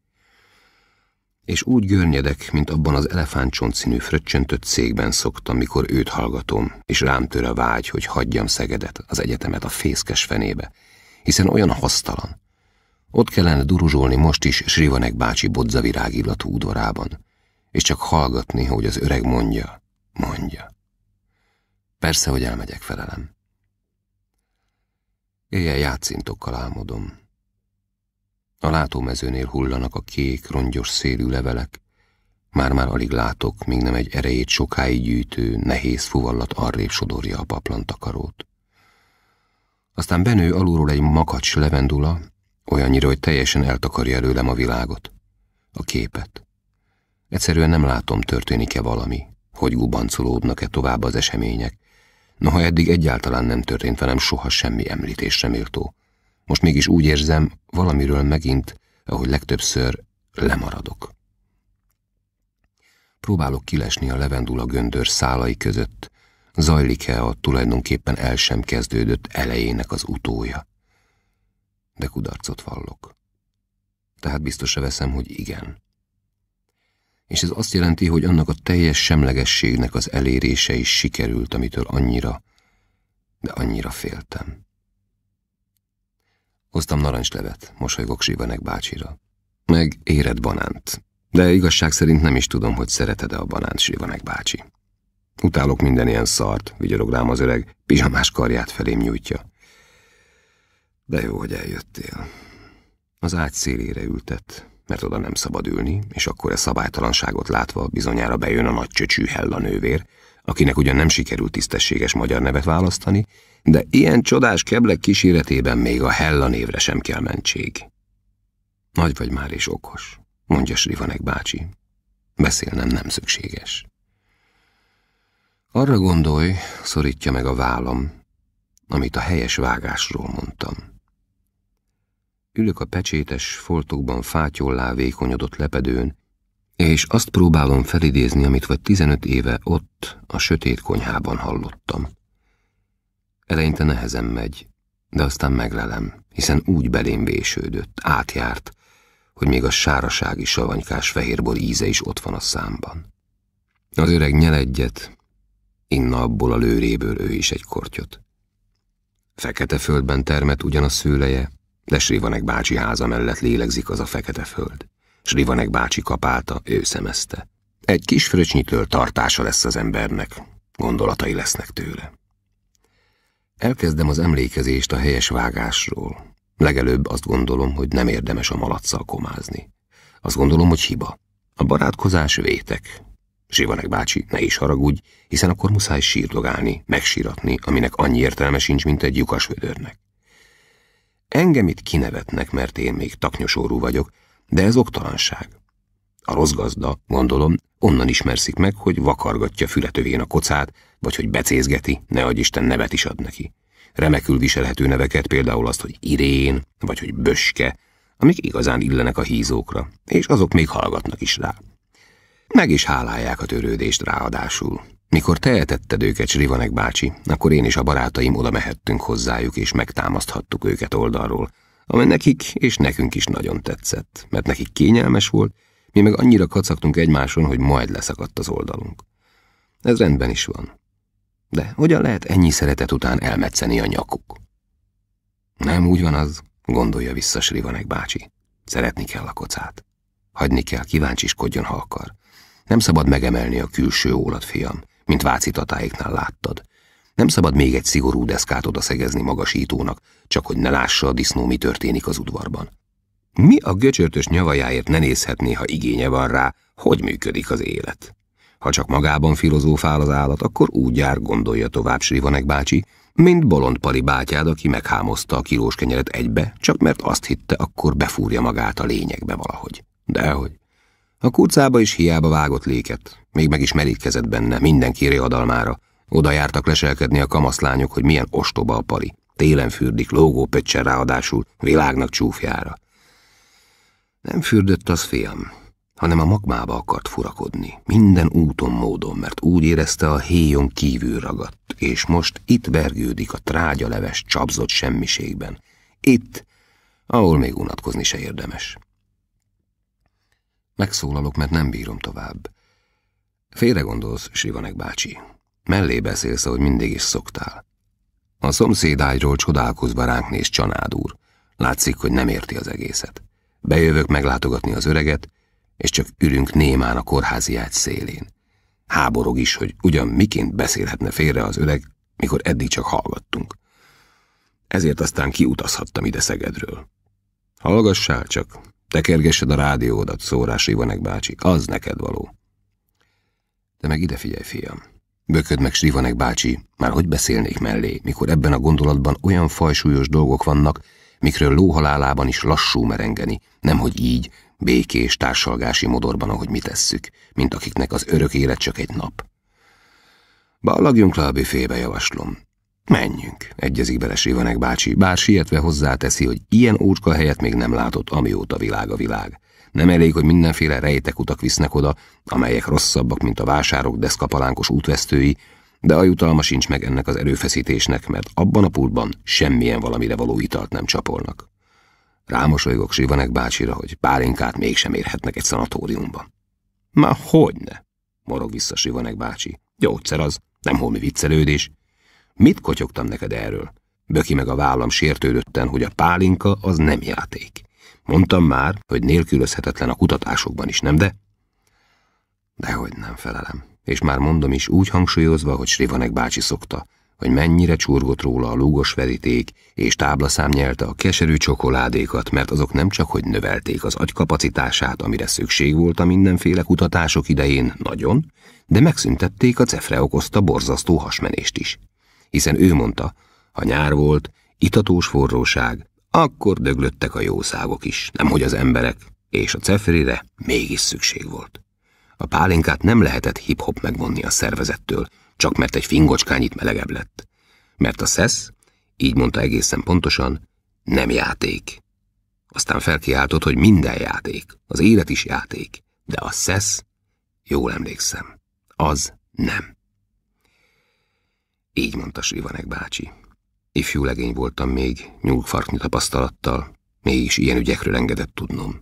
és úgy görnyedek, mint abban az elefántcsont színű fröccsöntött székben szoktam, mikor őt hallgatom, és rám tör a vágy, hogy hagyjam Szegedet, az egyetemet a fészkes fenébe, hiszen olyan hasztalan. Ott kellene duruzsolni most is Srivanek bácsi bodzavirág illatú udvarában, és csak hallgatni, hogy az öreg mondja, mondja. Persze, hogy elmegyek felelem. Éjjel játszintokkal álmodom. A látómezőnél hullanak a kék, rongyos szélű levelek. Már-már alig látok, míg nem egy erejét sokáig gyűjtő, nehéz fuvallat arrébb sodorja a paplantakarót. Aztán benő alulról egy makacs levendula, olyannyira, hogy teljesen eltakarja előlem a világot, a képet. Egyszerűen nem látom, történik-e valami, hogy gubancolódnak-e tovább az események. Noha eddig egyáltalán nem történt velem soha semmi említésre méltó. Most mégis úgy érzem, valamiről megint, ahogy legtöbbször, lemaradok. Próbálok kilesni a levendula göndör szálai között. Zajlik-e a tulajdonképpen el sem kezdődött elejének az utója? De kudarcot vallok. Tehát biztosra veszem, hogy igen és ez azt jelenti, hogy annak a teljes semlegességnek az elérése is sikerült, amitől annyira, de annyira féltem. Hoztam narancslevet, mosolygok Zsivanek bácsira. Meg éred banánt. De igazság szerint nem is tudom, hogy szereted-e a banánt, Zsivanek bácsi. Utálok minden ilyen szart, vigyorog rám az öreg, pizsamás karját felém nyújtja. De jó, hogy eljöttél. Az ágy szélére ültet, mert oda nem szabad ülni, és akkor a e szabálytalanságot látva bizonyára bejön a nagy csöcsű Hella nővér, akinek ugyan nem sikerült tisztességes magyar nevet választani, de ilyen csodás keblek kíséretében még a Hella névre sem kell mentség. Nagy vagy már és okos, mondja Srivanek bácsi. Beszélnem nem szükséges. Arra gondolj, szorítja meg a vállam, amit a helyes vágásról mondtam. Ülök a pecsétes, foltokban fátyollá vékonyodott lepedőn, és azt próbálom felidézni, amit vagy 15 éve ott, a sötét konyhában hallottam. Eleinte nehezen megy, de aztán meglelem, hiszen úgy belém vésődött, átjárt, hogy még a sárasági savanykás fehérbor íze is ott van a számban. Az öreg nyel egyet, inna abból a lőréből ő is egy kortyot. Fekete földben termet ugyan a szőleje, de Srivanek bácsi háza mellett lélegzik az a fekete föld. Slivanek bácsi kapálta, ő szemezte. Egy kis fröcsnyitől tartása lesz az embernek, gondolatai lesznek tőle. Elkezdem az emlékezést a helyes vágásról. Legelőbb azt gondolom, hogy nem érdemes a malacsal komázni. Azt gondolom, hogy hiba. A barátkozás vétek. Zsivanek bácsi, ne is haragudj, hiszen akkor muszáj sírdogálni, megsíratni, aminek annyi értelme sincs, mint egy lyukas vödörnek. Engem itt kinevetnek, mert én még taknyosorú vagyok, de ez oktalanság. A rossz gazda, gondolom, onnan ismerszik meg, hogy vakargatja fületövén a kocát, vagy hogy becézgeti, ne adj Isten nevet is ad neki. Remekül viselhető neveket, például azt, hogy Irén, vagy hogy Böske, amik igazán illenek a hízókra, és azok még hallgatnak is rá. Meg is hálálják a törődést ráadásul. Mikor tehetetted őket, Srivanek bácsi, akkor én és a barátaim oda mehettünk hozzájuk, és megtámaszthattuk őket oldalról, amely nekik és nekünk is nagyon tetszett, mert nekik kényelmes volt, mi meg annyira kacagtunk egymáson, hogy majd leszakadt az oldalunk. Ez rendben is van. De hogyan lehet ennyi szeretet után elmetszeni a nyakuk? Nem úgy van az, gondolja vissza Srivanek bácsi. Szeretni kell a kocát. Hagyni kell, kíváncsiskodjon, ha akar. Nem szabad megemelni a külső ólat, fiam, mint Váci tatáiknál láttad. Nem szabad még egy szigorú deszkát odaszegezni magasítónak, csak hogy ne lássa a disznó, mi történik az udvarban. Mi a göcsörtös nyavajáért ne nézhetné, ha igénye van rá, hogy működik az élet? Ha csak magában filozófál az állat, akkor úgy jár, gondolja tovább Srivanek bácsi, mint bolond pali bátyád, aki meghámozta a kilós kenyeret egybe, csak mert azt hitte, akkor befúrja magát a lényegbe valahogy. Dehogy. A kurcába is hiába vágott léket, még meg is merítkezett benne, mindenki riadalmára, oda jártak leselkedni a kamaszlányok, hogy milyen ostoba a pali. Télen fürdik, lógó pöccsen ráadásul, világnak csúfjára. Nem fürdött az fiam, hanem a magmába akart furakodni. Minden úton, módon, mert úgy érezte a héjon kívül ragadt, és most itt vergődik a trágyaleves csapzott semmiségben. Itt, ahol még unatkozni se érdemes. Megszólalok, mert nem bírom tovább. Félre gondolsz, Sivanek bácsi, Mellé beszélsz, ahogy mindig is szoktál. A szomszédágyról csodálkozva ránk néz Csanád úr. Látszik, hogy nem érti az egészet. Bejövök meglátogatni az öreget, és csak ülünk némán a kórházi ágy szélén. Háborog is, hogy ugyan miként beszélhetne félre az öreg, mikor eddig csak hallgattunk. Ezért aztán kiutazhattam ide Szegedről. Hallgassál csak, tekergessed a rádiódat, szórás Ivanek bácsi, az neked való. De meg ide figyelj, fiam, Bököd meg Srivanek bácsi, már hogy beszélnék mellé, mikor ebben a gondolatban olyan fajsúlyos dolgok vannak, mikről lóhalálában is lassú merengeni, nemhogy így, békés, társalgási modorban, ahogy mi tesszük, mint akiknek az örök élet csak egy nap. Ballagjunk le a büfébe, javaslom. Menjünk, egyezik bele Srivanek bácsi, bár sietve hozzáteszi, hogy ilyen ócska helyet még nem látott, amióta világ a világ. Nem elég, hogy mindenféle rejtek utak visznek oda, amelyek rosszabbak, mint a vásárok deszkapalánkos útvesztői, de a jutalma sincs meg ennek az erőfeszítésnek, mert abban a pultban semmilyen valamire való italt nem csapolnak. Rámosolygok Sivanek bácsira, hogy pálinkát mégsem érhetnek egy szanatóriumban. Már hogyne? morog vissza Sivanek bácsi. Gyógyszer az, nem holmi viccelődés. Mit kotyogtam neked erről? Böki meg a vállam sértődötten, hogy a pálinka az nem játék. Mondtam már, hogy nélkülözhetetlen a kutatásokban is, nem de? Dehogy nem felelem. És már mondom is úgy hangsúlyozva, hogy Srivanek bácsi szokta, hogy mennyire csurgott róla a lúgos veríték, és táblaszám nyelte a keserű csokoládékat, mert azok nem csak hogy növelték az agykapacitását, amire szükség volt a mindenféle kutatások idején, nagyon, de megszüntették a cefre okozta borzasztó hasmenést is. Hiszen ő mondta, ha nyár volt, itatós forróság, akkor döglöttek a jószágok is, nemhogy az emberek, és a cefrére mégis szükség volt. A pálinkát nem lehetett hip-hop megvonni a szervezettől, csak mert egy fingocskányit melegebb lett. Mert a szesz, így mondta egészen pontosan, nem játék. Aztán felkiáltott, hogy minden játék, az élet is játék, de a szesz, jól emlékszem, az nem. Így mondta Sivanek bácsi. Ifjú legény voltam még, nyúlfarknyi tapasztalattal, mégis ilyen ügyekről engedett tudnom.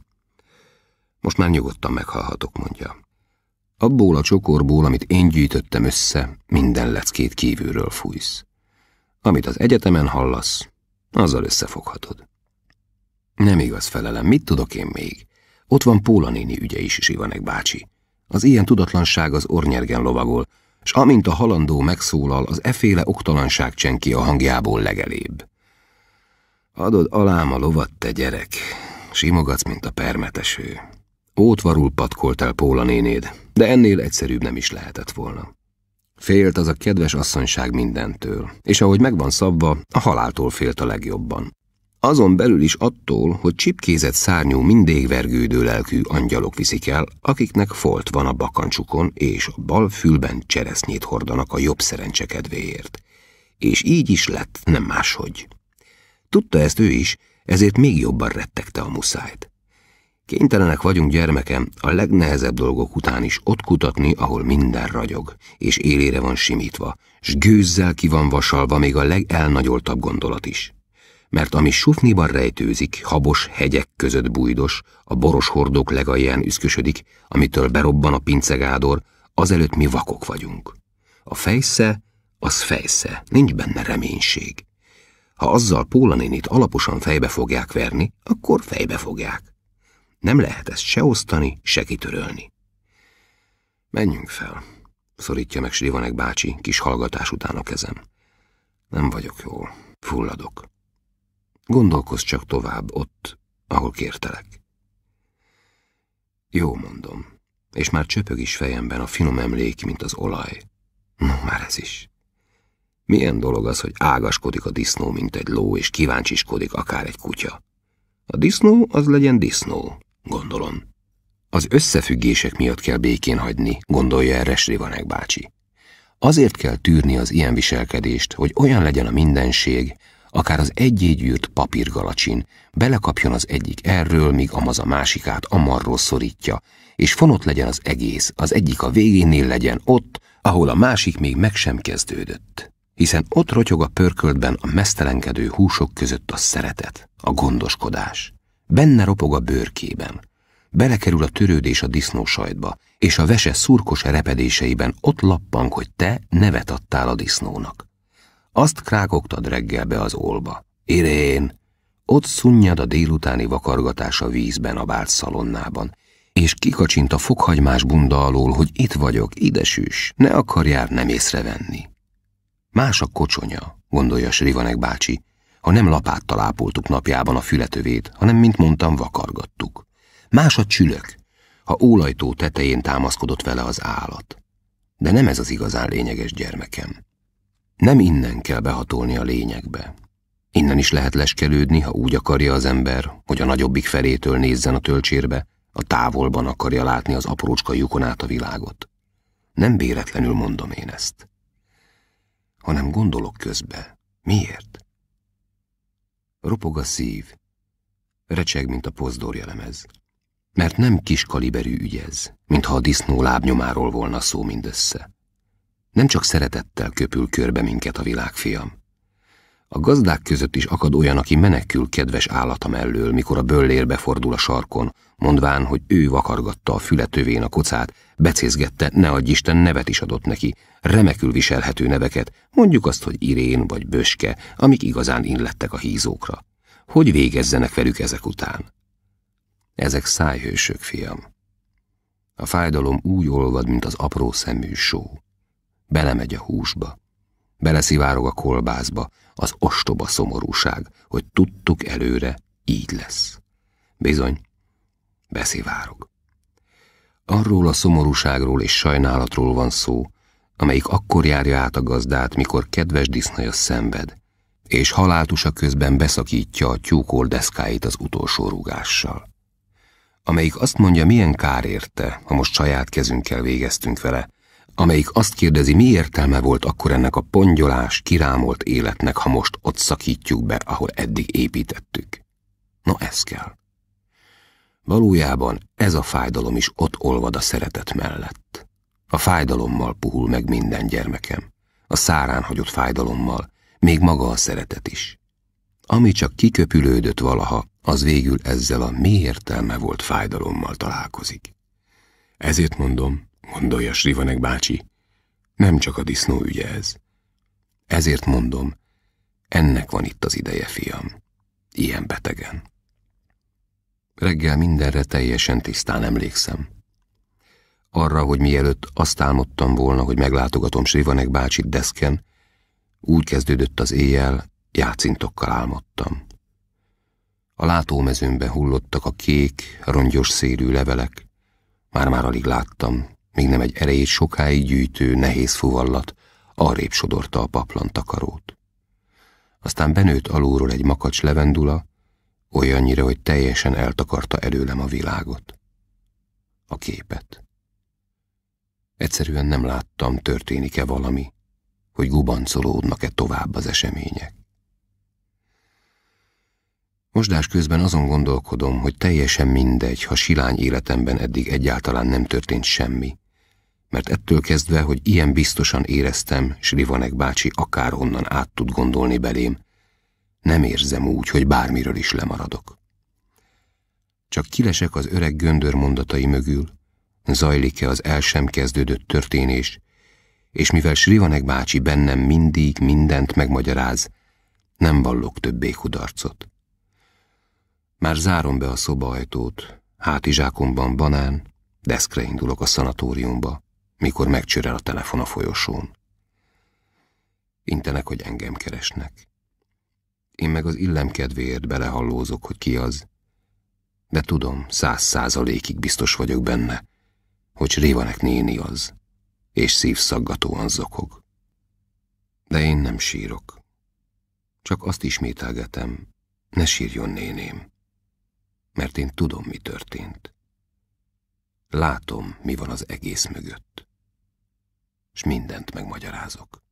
Most már nyugodtan meghalhatok, mondja. Abból a csokorból, amit én gyűjtöttem össze, minden leckét kívülről fújsz. Amit az egyetemen hallasz, azzal összefoghatod. Nem igaz felelem, mit tudok én még? Ott van Póla néni ügye is, Sivanek bácsi. Az ilyen tudatlanság az ornyergen lovagol, s amint a halandó megszólal, az eféle oktalanság csenki a hangjából legelébb. Adod alám a lovat, te gyerek, simogatsz, mint a permeteső. Ótvarul patkoltál Póla nénéd, de ennél egyszerűbb nem is lehetett volna. Félt az a kedves asszonyság mindentől, és ahogy megvan szabva, a haláltól félt a legjobban azon belül is attól, hogy csipkézett szárnyú mindégvergődő lelkű angyalok viszik el, akiknek folt van a bakancsukon, és a bal fülben cseresznyét hordanak a jobb szerencse kedvéért. És így is lett, nem máshogy. Tudta ezt ő is, ezért még jobban rettegte a muszájt. Kénytelenek vagyunk, gyermekem, a legnehezebb dolgok után is ott kutatni, ahol minden ragyog, és élére van simítva, s gőzzel ki van vasalva még a legelnagyoltabb gondolat is mert ami sufniban rejtőzik, habos hegyek között bújdos, a boros hordók legalján üszkösödik, amitől berobban a pincegádor, azelőtt mi vakok vagyunk. A fejsze, az fejsze, nincs benne reménység. Ha azzal Póla nénit alaposan fejbe fogják verni, akkor fejbe fogják. Nem lehet ezt se osztani, se kitörölni. Menjünk fel, szorítja meg Srivanek bácsi kis hallgatás után a kezem. Nem vagyok jól, fulladok. Gondolkozz csak tovább ott, ahol kértelek. Jó mondom, és már csöpög is fejemben a finom emlék, mint az olaj. No, már ez is. Milyen dolog az, hogy ágaskodik a disznó, mint egy ló, és kíváncsiskodik akár egy kutya. A disznó az legyen disznó, gondolom. Az összefüggések miatt kell békén hagyni, gondolja el Srivanek bácsi. Azért kell tűrni az ilyen viselkedést, hogy olyan legyen a mindenség, akár az egyégyűrt papírgalacsin, belekapjon az egyik erről, míg amaz a másikát amarról szorítja, és fonott legyen az egész, az egyik a végénél legyen ott, ahol a másik még meg sem kezdődött. Hiszen ott rotyog a pörköltben a mesztelenkedő húsok között a szeretet, a gondoskodás. Benne ropog a bőrkében. Belekerül a törődés a sajtba, és a vese szurkos repedéseiben ott lappang, hogy te nevet adtál a disznónak. Azt krákogtad reggelbe az olba. Irén! Ott szunnyad a délutáni vakargatás a vízben a bált szalonnában, és kikacsint a fokhagymás bunda alól, hogy itt vagyok, idesűs, ne akarjár nem észrevenni. Más a kocsonya, gondolja Srivanek bácsi, ha nem lapáttal ápoltuk napjában a fületövét, hanem, mint mondtam, vakargattuk. Más a csülök, ha ólajtó tetején támaszkodott vele az állat. De nem ez az igazán lényeges gyermekem. Nem innen kell behatolni a lényegbe. Innen is lehet leskelődni, ha úgy akarja az ember, hogy a nagyobbik felétől nézzen a tölcsérbe, a távolban akarja látni az aprócska lyukon át a világot. Nem véletlenül mondom én ezt. Hanem gondolok közbe. Miért? Ropog a szív. Recseg, mint a pozdorjelemez. Mert nem kis kaliberű ügy ez, mintha a disznó lábnyomáról volna szó mindössze. Nem csak szeretettel köpül körbe minket a világfiam. A gazdák között is akad olyan, aki menekül kedves állata mellől, mikor a böllérbe fordul a sarkon, mondván, hogy ő vakargatta a fületővén a kocát, becézgette, ne adj Isten nevet is adott neki, remekül viselhető neveket, mondjuk azt, hogy Irén vagy Böske, amik igazán illettek a hízókra. Hogy végezzenek velük ezek után? Ezek szájhősök, fiam. A fájdalom úgy olvad, mint az apró szemű só. Belemegy a húsba, beleszivárog a kolbászba, az ostoba szomorúság, hogy tudtuk előre, így lesz. Bizony, beszivárog. Arról a szomorúságról és sajnálatról van szó, amelyik akkor járja át a gazdát, mikor kedves disznaja szenved, és haláltusa közben beszakítja a tyúkol deszkáit az utolsó rúgással. Amelyik azt mondja, milyen kár érte, ha most saját kezünkkel végeztünk vele, amelyik azt kérdezi, mi értelme volt akkor ennek a pongyolás, kirámolt életnek, ha most ott szakítjuk be, ahol eddig építettük. Na ez kell. Valójában ez a fájdalom is ott olvad a szeretet mellett. A fájdalommal puhul meg minden gyermekem. A szárán hagyott fájdalommal, még maga a szeretet is. Ami csak kiköpülődött valaha, az végül ezzel a mi értelme volt fájdalommal találkozik. Ezért mondom, gondolja Srivanek bácsi. Nem csak a disznó ügye ez. Ezért mondom, ennek van itt az ideje, fiam. Ilyen betegen. Reggel mindenre teljesen tisztán emlékszem. Arra, hogy mielőtt azt álmodtam volna, hogy meglátogatom Srivanek bácsit deszken, úgy kezdődött az éjjel, játszintokkal álmodtam. A látómezőmbe hullottak a kék, rongyos szélű levelek, már-már alig láttam, még nem egy erejét sokáig gyűjtő, nehéz fuvallat, arrébb sodorta a paplantakarót. Aztán benőtt alulról egy makacs levendula, olyannyira, hogy teljesen eltakarta előlem a világot. A képet. Egyszerűen nem láttam, történik-e valami, hogy gubancolódnak-e tovább az események. Mosdás közben azon gondolkodom, hogy teljesen mindegy, ha silány életemben eddig egyáltalán nem történt semmi, mert ettől kezdve, hogy ilyen biztosan éreztem, Srivanek bácsi akárhonnan át tud gondolni belém, nem érzem úgy, hogy bármiről is lemaradok. Csak kilesek az öreg göndör mondatai mögül, zajlik-e az el sem kezdődött történés, és mivel Srivanek bácsi bennem mindig mindent megmagyaráz, nem vallok többé kudarcot. Már zárom be a szobaajtót, hátizsákomban banán, deszkre indulok a szanatóriumba mikor megcsörel a telefon a folyosón. Intenek, hogy engem keresnek. Én meg az illem kedvéért belehallózok, hogy ki az, de tudom, száz százalékig biztos vagyok benne, hogy Révanek néni az, és szívszaggatóan zokog. De én nem sírok. Csak azt ismételgetem, ne sírjon néném, mert én tudom, mi történt. Látom, mi van az egész mögött s mindent megmagyarázok.